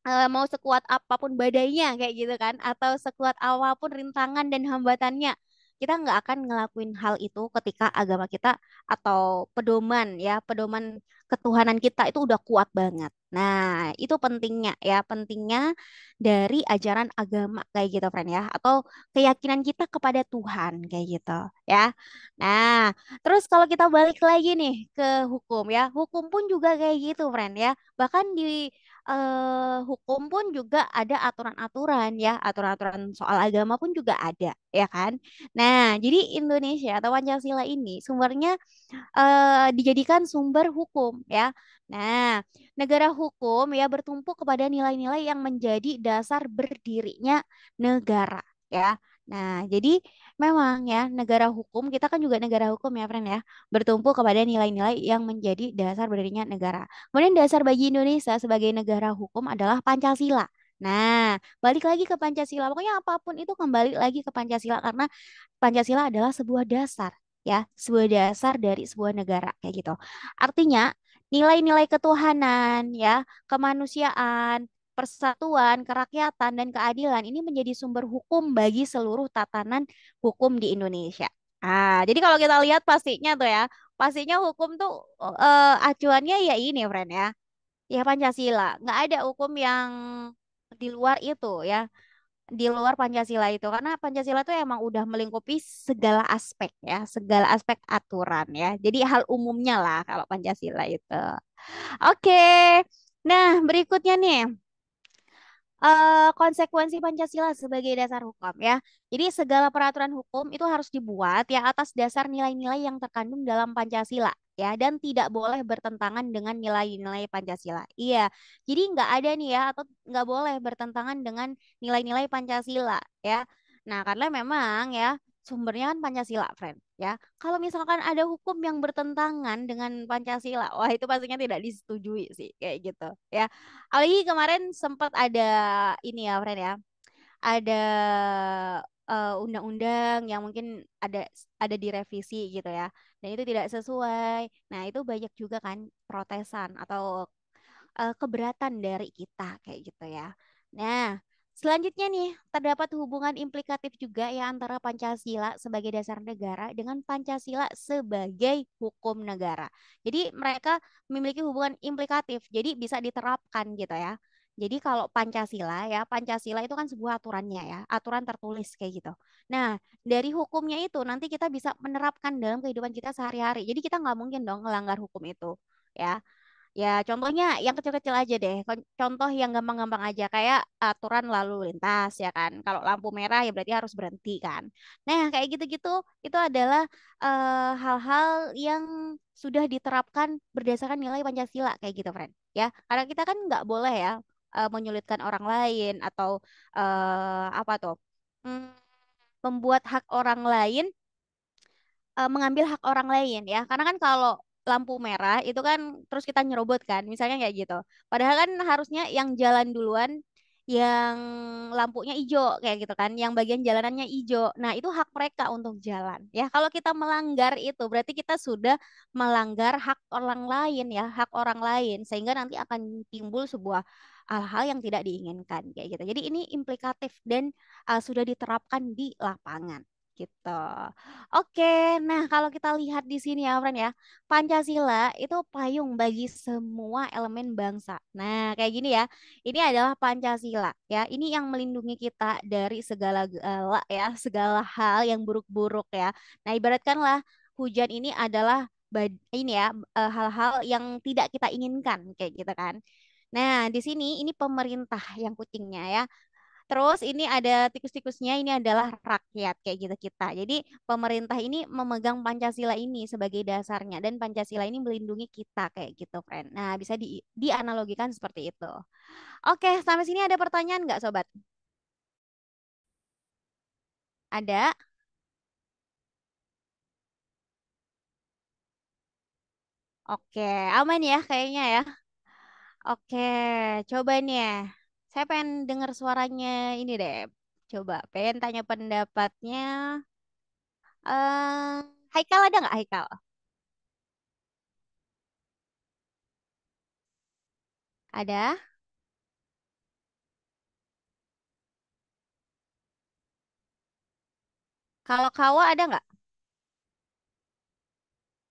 eh, mau sekuat apapun badainya kayak gitu kan atau sekuat apapun rintangan dan hambatannya kita nggak akan ngelakuin hal itu ketika agama kita atau pedoman ya, pedoman ketuhanan kita itu udah kuat banget. Nah, itu pentingnya ya, pentingnya dari ajaran agama kayak gitu, friend ya, atau keyakinan kita kepada Tuhan kayak gitu ya. Nah, terus kalau kita balik lagi nih ke hukum ya, hukum pun juga kayak gitu, friend ya. Bahkan di eh, hukum pun juga ada aturan-aturan ya, aturan-aturan soal agama pun juga ada, ya kan? Nah, jadi Indonesia atau Pancasila ini sumbernya eh, dijadikan sumber hukum ya. Nah, negara hukum ya bertumpu kepada nilai-nilai yang menjadi dasar berdirinya negara ya. Nah, jadi memang ya negara hukum kita kan juga negara hukum ya, friend ya, bertumpu kepada nilai-nilai yang menjadi dasar berdirinya negara. Kemudian dasar bagi Indonesia sebagai negara hukum adalah Pancasila. Nah, balik lagi ke Pancasila. Pokoknya apapun itu kembali lagi ke Pancasila karena Pancasila adalah sebuah dasar ya, sebuah dasar dari sebuah negara kayak gitu. Artinya nilai-nilai ketuhanan ya, kemanusiaan, persatuan, kerakyatan, dan keadilan ini menjadi sumber hukum bagi seluruh tatanan hukum di Indonesia. Ah, jadi kalau kita lihat pastinya tuh ya, pastinya hukum tuh uh, acuannya ya ini, friend ya, ya Pancasila. Nggak ada hukum yang di luar itu ya, di luar Pancasila itu, karena Pancasila tuh emang udah melingkupi segala aspek ya, segala aspek aturan ya. Jadi hal umumnya lah kalau Pancasila itu. Oke, nah berikutnya nih uh, konsekuensi Pancasila sebagai dasar hukum ya. Jadi segala peraturan hukum itu harus dibuat ya atas dasar nilai-nilai yang terkandung dalam Pancasila ya dan tidak boleh bertentangan dengan nilai-nilai Pancasila. Iya, jadi nggak ada nih ya atau nggak boleh bertentangan dengan nilai-nilai Pancasila ya. Nah karena memang ya sumbernya kan Pancasila, friend. Ya, kalau misalkan ada hukum yang bertentangan dengan Pancasila, *laughs* wah itu pastinya tidak disetujui sih, kayak gitu. Ya, apalagi kemarin sempat ada ini ya, friend ya, ada eh, undang-undang uh, undang yang mungkin ada ada direvisi gitu ya, dan itu tidak sesuai. Nah itu banyak juga kan protesan atau uh, keberatan dari kita kayak gitu ya. Nah Selanjutnya nih, terdapat hubungan implikatif juga ya antara Pancasila sebagai dasar negara dengan Pancasila sebagai hukum negara. Jadi mereka memiliki hubungan implikatif, jadi bisa diterapkan gitu ya. Jadi kalau Pancasila ya, Pancasila itu kan sebuah aturannya ya, aturan tertulis kayak gitu. Nah, dari hukumnya itu nanti kita bisa menerapkan dalam kehidupan kita sehari-hari. Jadi kita nggak mungkin dong melanggar hukum itu ya. Ya, contohnya yang kecil-kecil aja deh. Contoh yang gampang-gampang aja kayak aturan lalu lintas ya kan. Kalau lampu merah ya berarti harus berhenti kan. Nah, kayak gitu-gitu itu adalah eh, hal-hal uh, yang sudah diterapkan berdasarkan nilai Pancasila kayak gitu, friend. Ya, karena kita kan nggak boleh ya uh, menyulitkan orang lain atau uh, apa tuh? Mm, membuat hak orang lain mengambil hak orang lain ya. Karena kan kalau lampu merah itu kan terus kita nyerobot kan misalnya kayak gitu padahal kan harusnya yang jalan duluan yang lampunya hijau kayak gitu kan, yang bagian jalanannya hijau. Nah, itu hak mereka untuk jalan. Ya, kalau kita melanggar itu berarti kita sudah melanggar hak orang lain ya, hak orang lain sehingga nanti akan timbul sebuah hal-hal yang tidak diinginkan kayak gitu. Jadi ini implikatif dan uh, sudah diterapkan di lapangan gitu. Oke, nah kalau kita lihat di sini ya, friend ya, Pancasila itu payung bagi semua elemen bangsa. Nah, kayak gini ya. Ini adalah Pancasila ya. Ini yang melindungi kita dari segala gala ya, segala hal yang buruk-buruk ya. Nah, ibaratkanlah hujan ini adalah ini ya eh, hal-hal yang tidak kita inginkan kayak gitu kan. Nah, di sini ini pemerintah yang kucingnya ya. Terus ini ada tikus-tikusnya, ini adalah rakyat kayak gitu kita. Jadi pemerintah ini memegang Pancasila ini sebagai dasarnya dan Pancasila ini melindungi kita kayak gitu, friend. Nah, bisa di, dianalogikan seperti itu. Oke, sampai sini ada pertanyaan nggak, sobat? Ada? Oke, aman ya kayaknya ya. Oke, coba nih ya. Saya pengen dengar suaranya ini deh. Coba pengen tanya pendapatnya. uh, Haikal ada nggak Haikal? Ada? Kalau Kawa ada nggak?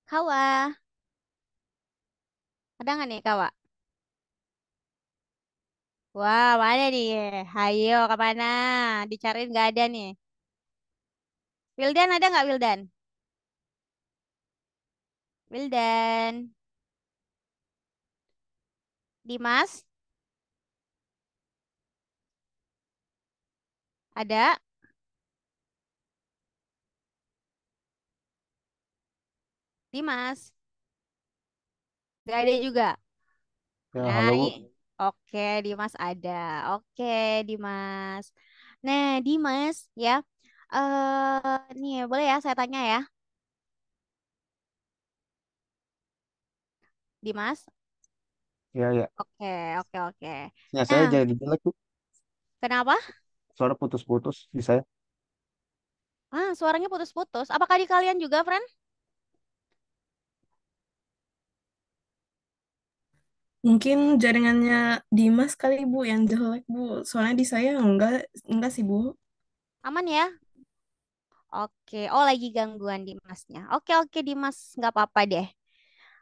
Kawa. Ada nggak nih Kawa? Wah, mana nih? Hayo, kemana? Dicariin nggak ada nih. Wildan ada nggak Wildan? Wildan. Dimas? Ada? Dimas? Gak ada juga. Ya, nah, halo, Bu. Oke, Dimas ada. Oke, Dimas. Nah, Dimas ya. Eh, nih boleh ya saya tanya ya. Dimas? Ya, ya. Oke, oke, oke. Ya, saya Nah, jadi jelek tuh. kenapa? Suara putus-putus di saya. Ah, suaranya putus-putus. Apakah di kalian juga, Friend? Mungkin jaringannya Dimas kali Bu yang jelek Bu. Soalnya di saya enggak enggak sih Bu. Aman ya? Oke, oh lagi gangguan Dimasnya. Oke oke Dimas, nggak apa-apa deh.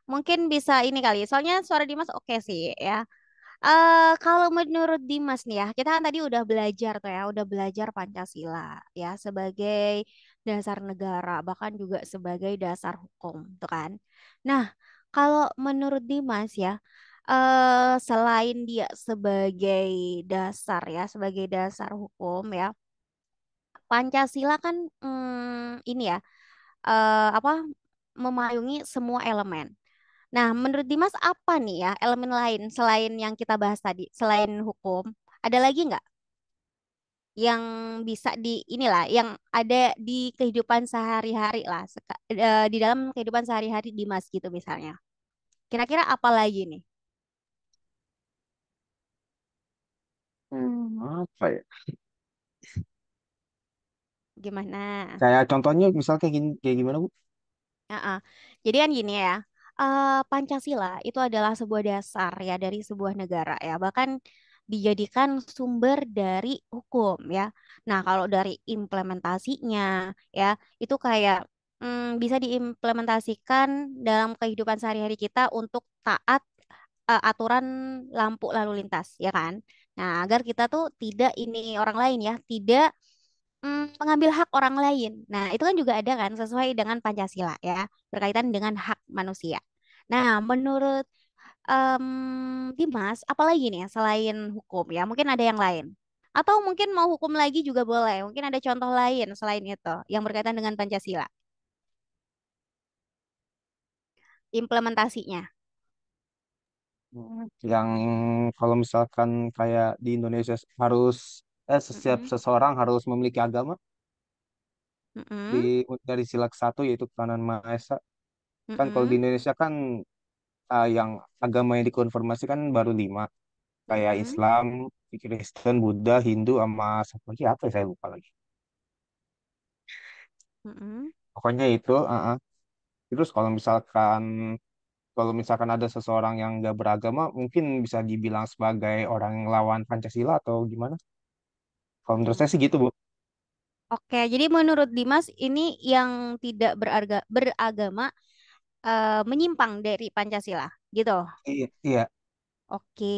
Mungkin bisa ini kali. Soalnya suara Dimas oke sih ya. Uh, kalau menurut Dimas nih ya, kita kan tadi udah belajar tuh ya, udah belajar Pancasila ya sebagai dasar negara, bahkan juga sebagai dasar hukum, tuh kan. Nah, kalau menurut Dimas ya, eh, selain dia sebagai dasar ya, sebagai dasar hukum ya, Pancasila kan hmm, ini ya eh, apa memayungi semua elemen. Nah, menurut Dimas apa nih ya elemen lain selain yang kita bahas tadi, selain hukum, ada lagi nggak yang bisa di inilah yang ada di kehidupan sehari-hari lah eh, di dalam kehidupan sehari-hari Dimas gitu misalnya. Kira-kira apa lagi nih? Hmm. Apa ya? Gimana? Kayak contohnya misal kayak gini, kayak gimana Bu? Uh-uh. Jadi kan gini ya, uh, Pancasila itu adalah sebuah dasar ya dari sebuah negara ya, bahkan dijadikan sumber dari hukum ya. Nah, kalau dari implementasinya ya, itu kayak hmm, bisa diimplementasikan dalam kehidupan sehari-hari kita untuk taat uh, aturan lampu lalu lintas ya kan. Nah, agar kita tuh tidak ini orang lain ya, tidak mm, mengambil hak orang lain. Nah, itu kan juga ada kan sesuai dengan Pancasila ya, berkaitan dengan hak manusia. Nah, menurut um, Dimas, apalagi nih selain hukum ya, mungkin ada yang lain. Atau mungkin mau hukum lagi juga boleh. Mungkin ada contoh lain selain itu yang berkaitan dengan Pancasila. Implementasinya yang kalau misalkan kayak di Indonesia harus eh setiap seseorang harus memiliki agama di dari sila satu yaitu kanan Maha Esa kan kalau di Indonesia kan ah, yang agama yang dikonfirmasi kan baru lima kayak Islam, Kristen, Buddha, Hindu, sama satu lagi apa ya saya lupa lagi pokoknya itu uh -uh. Terus kalau misalkan kalau misalkan ada seseorang yang nggak beragama mungkin bisa dibilang sebagai orang yang lawan Pancasila atau gimana? Kalau menurut saya sih gitu, Bu. Oke, jadi menurut Dimas ini yang tidak berarga, beragama e, menyimpang dari Pancasila, gitu? Iya, iya. Oke.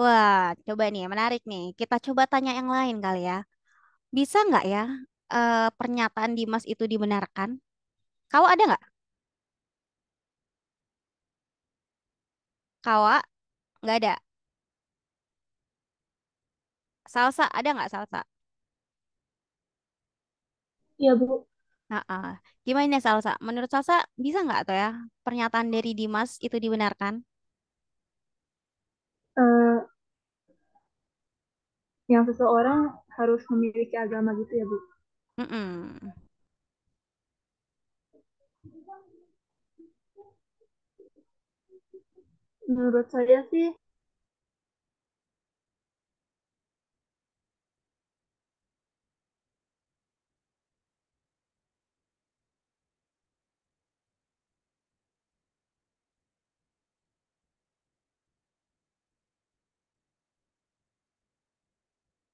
Wah, coba nih, menarik nih. Kita coba tanya yang lain kali ya. Bisa nggak ya e, pernyataan Dimas itu dibenarkan? Kau ada nggak? Kawa nggak ada. Salsa ada nggak salsa? Iya Bu. Nah, uh. gimana ya, salsa? Menurut salsa bisa nggak tuh ya pernyataan dari Dimas itu dibenarkan? Uh, yang seseorang harus memiliki agama gitu ya Bu. Mm -mm. menurut saya sih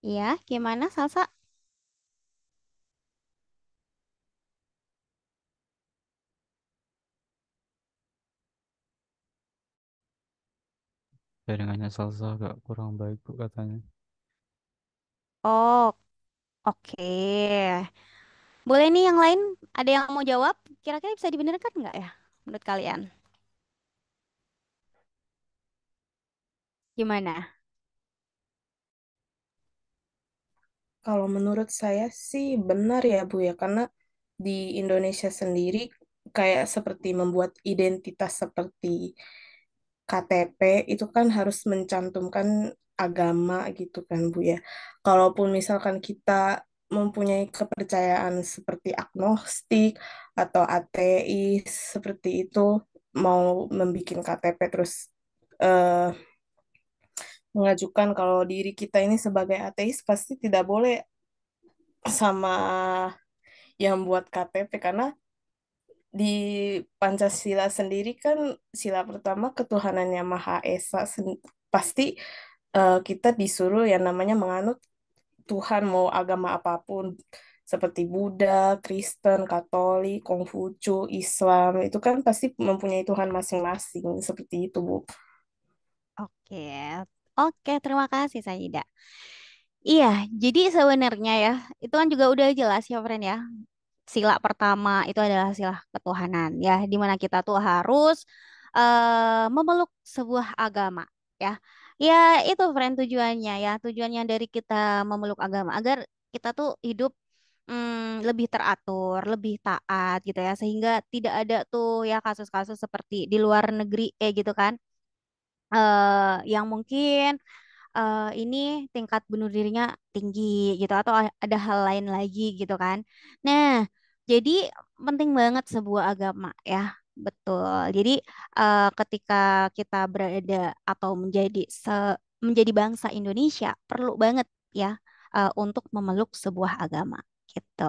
Iya, gimana Salsa? Jaringannya Salsa agak kurang baik, Bu, katanya. Oh, oke. Boleh nih yang lain, ada yang mau jawab? Kira-kira bisa dibenarkan nggak ya menurut kalian? Gimana? Kalau menurut saya sih benar ya Bu ya, karena di Indonesia sendiri kayak seperti membuat identitas seperti KTP itu kan harus mencantumkan agama gitu kan Bu ya. Kalaupun misalkan kita mempunyai kepercayaan seperti agnostik atau ateis seperti itu mau membuat KTP terus eh, mengajukan kalau diri kita ini sebagai ateis pasti tidak boleh sama yang buat KTP karena di Pancasila sendiri kan sila pertama ketuhanan yang Maha Esa pasti uh, kita disuruh yang namanya menganut Tuhan mau agama apapun seperti Buddha, Kristen, Katolik, Konghucu, Islam itu kan pasti mempunyai Tuhan masing-masing seperti itu Bu. Oke, oke terima kasih Sayida. Iya, jadi sebenarnya ya itu kan juga udah jelas ya friend ya sila pertama itu adalah sila ketuhanan ya di mana kita tuh harus uh, memeluk sebuah agama ya ya itu friend tujuannya ya tujuannya dari kita memeluk agama agar kita tuh hidup hmm, lebih teratur, lebih taat gitu ya sehingga tidak ada tuh ya kasus-kasus seperti di luar negeri eh gitu kan. Uh, yang mungkin uh, ini tingkat bunuh dirinya tinggi gitu atau ada hal lain lagi gitu kan. Nah, jadi penting banget sebuah agama ya. Betul. Jadi uh, ketika kita berada atau menjadi se menjadi bangsa Indonesia perlu banget ya uh, untuk memeluk sebuah agama gitu.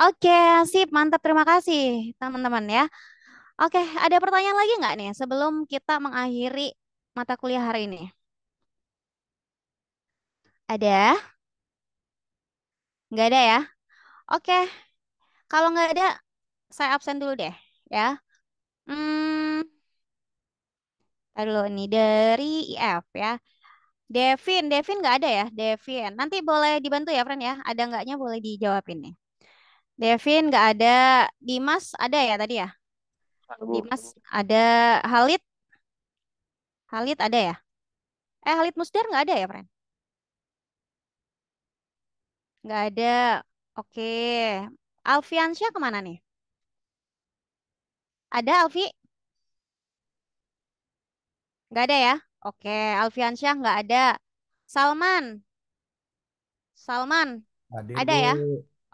Oke, sip, mantap. Terima kasih teman-teman ya. Oke, ada pertanyaan lagi nggak nih sebelum kita mengakhiri mata kuliah hari ini? Ada? Nggak ada ya? Oke. Kalau nggak ada, saya absen dulu deh. Ya. Hmm. Taruh ini dari IF ya. Devin, Devin nggak ada ya? Devin. Nanti boleh dibantu ya, Fran ya? Ada nggaknya boleh dijawabin nih. Devin nggak ada. Dimas ada ya tadi ya? Dimas ada. Halid? Halid ada ya? Eh, Halid Musdar nggak ada ya, Fran? Nggak ada. Oke. Alfiansyah kemana nih? Ada Alfi? Nggak ada ya? Oke, Alfiansyah nggak ada. Salman. Salman. Ada, ada ya?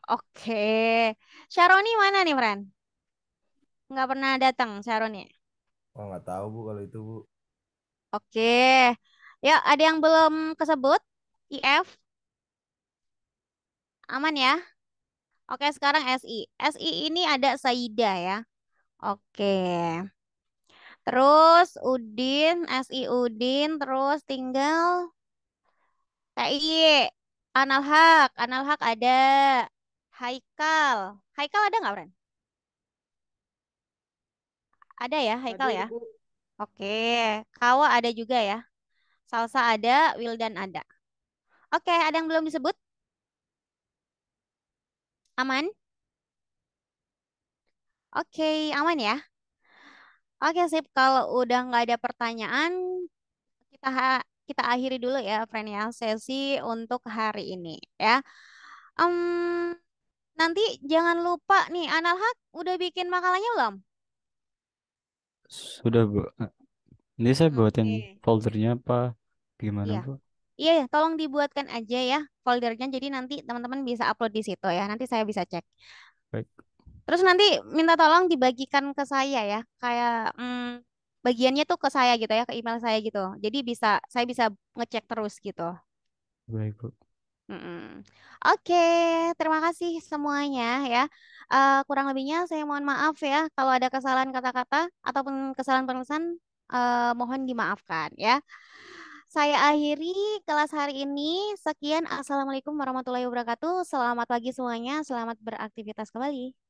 Oke. Sharoni mana nih, Fran? Nggak pernah datang Sharoni. Oh, nggak tahu, Bu, kalau itu, Bu. Oke. Ya, ada yang belum kesebut? IF? Aman ya? Oke, sekarang SI. SI ini ada Saida ya. Oke. Terus Udin, SI Udin, terus tinggal TI. Anal Hak ada. Haikal. Haikal ada nggak, Ren? Ada ya, Haikal ya? Oke. Kawa ada juga ya. Salsa ada, Wildan ada. Oke, ada yang belum disebut? Aman? Oke, aman ya? Oke, sip. Kalau udah nggak ada pertanyaan, kita ha- kita akhiri dulu ya, friend ya, sesi untuk hari ini ya. Um, nanti jangan lupa nih, Analhak udah bikin makalahnya belum? Sudah, Bu. Eh, ini saya buatin okay. foldernya apa? Gimana, yeah. Bu? Iya, ya, tolong dibuatkan aja ya foldernya. Jadi nanti teman-teman bisa upload di situ ya. Nanti saya bisa cek. Baik. Terus nanti minta tolong dibagikan ke saya ya. Kayak hmm, bagiannya tuh ke saya gitu ya, ke email saya gitu. Jadi bisa saya bisa ngecek terus gitu. Baik, Bu. Mm -mm. Oke, terima kasih semuanya ya. Uh, kurang lebihnya saya mohon maaf ya kalau ada kesalahan kata-kata ataupun kesalahan penulisan uh, mohon dimaafkan ya. Saya akhiri kelas hari ini. Sekian, Assalamualaikum warahmatullahi wabarakatuh. Selamat pagi semuanya, selamat beraktivitas kembali.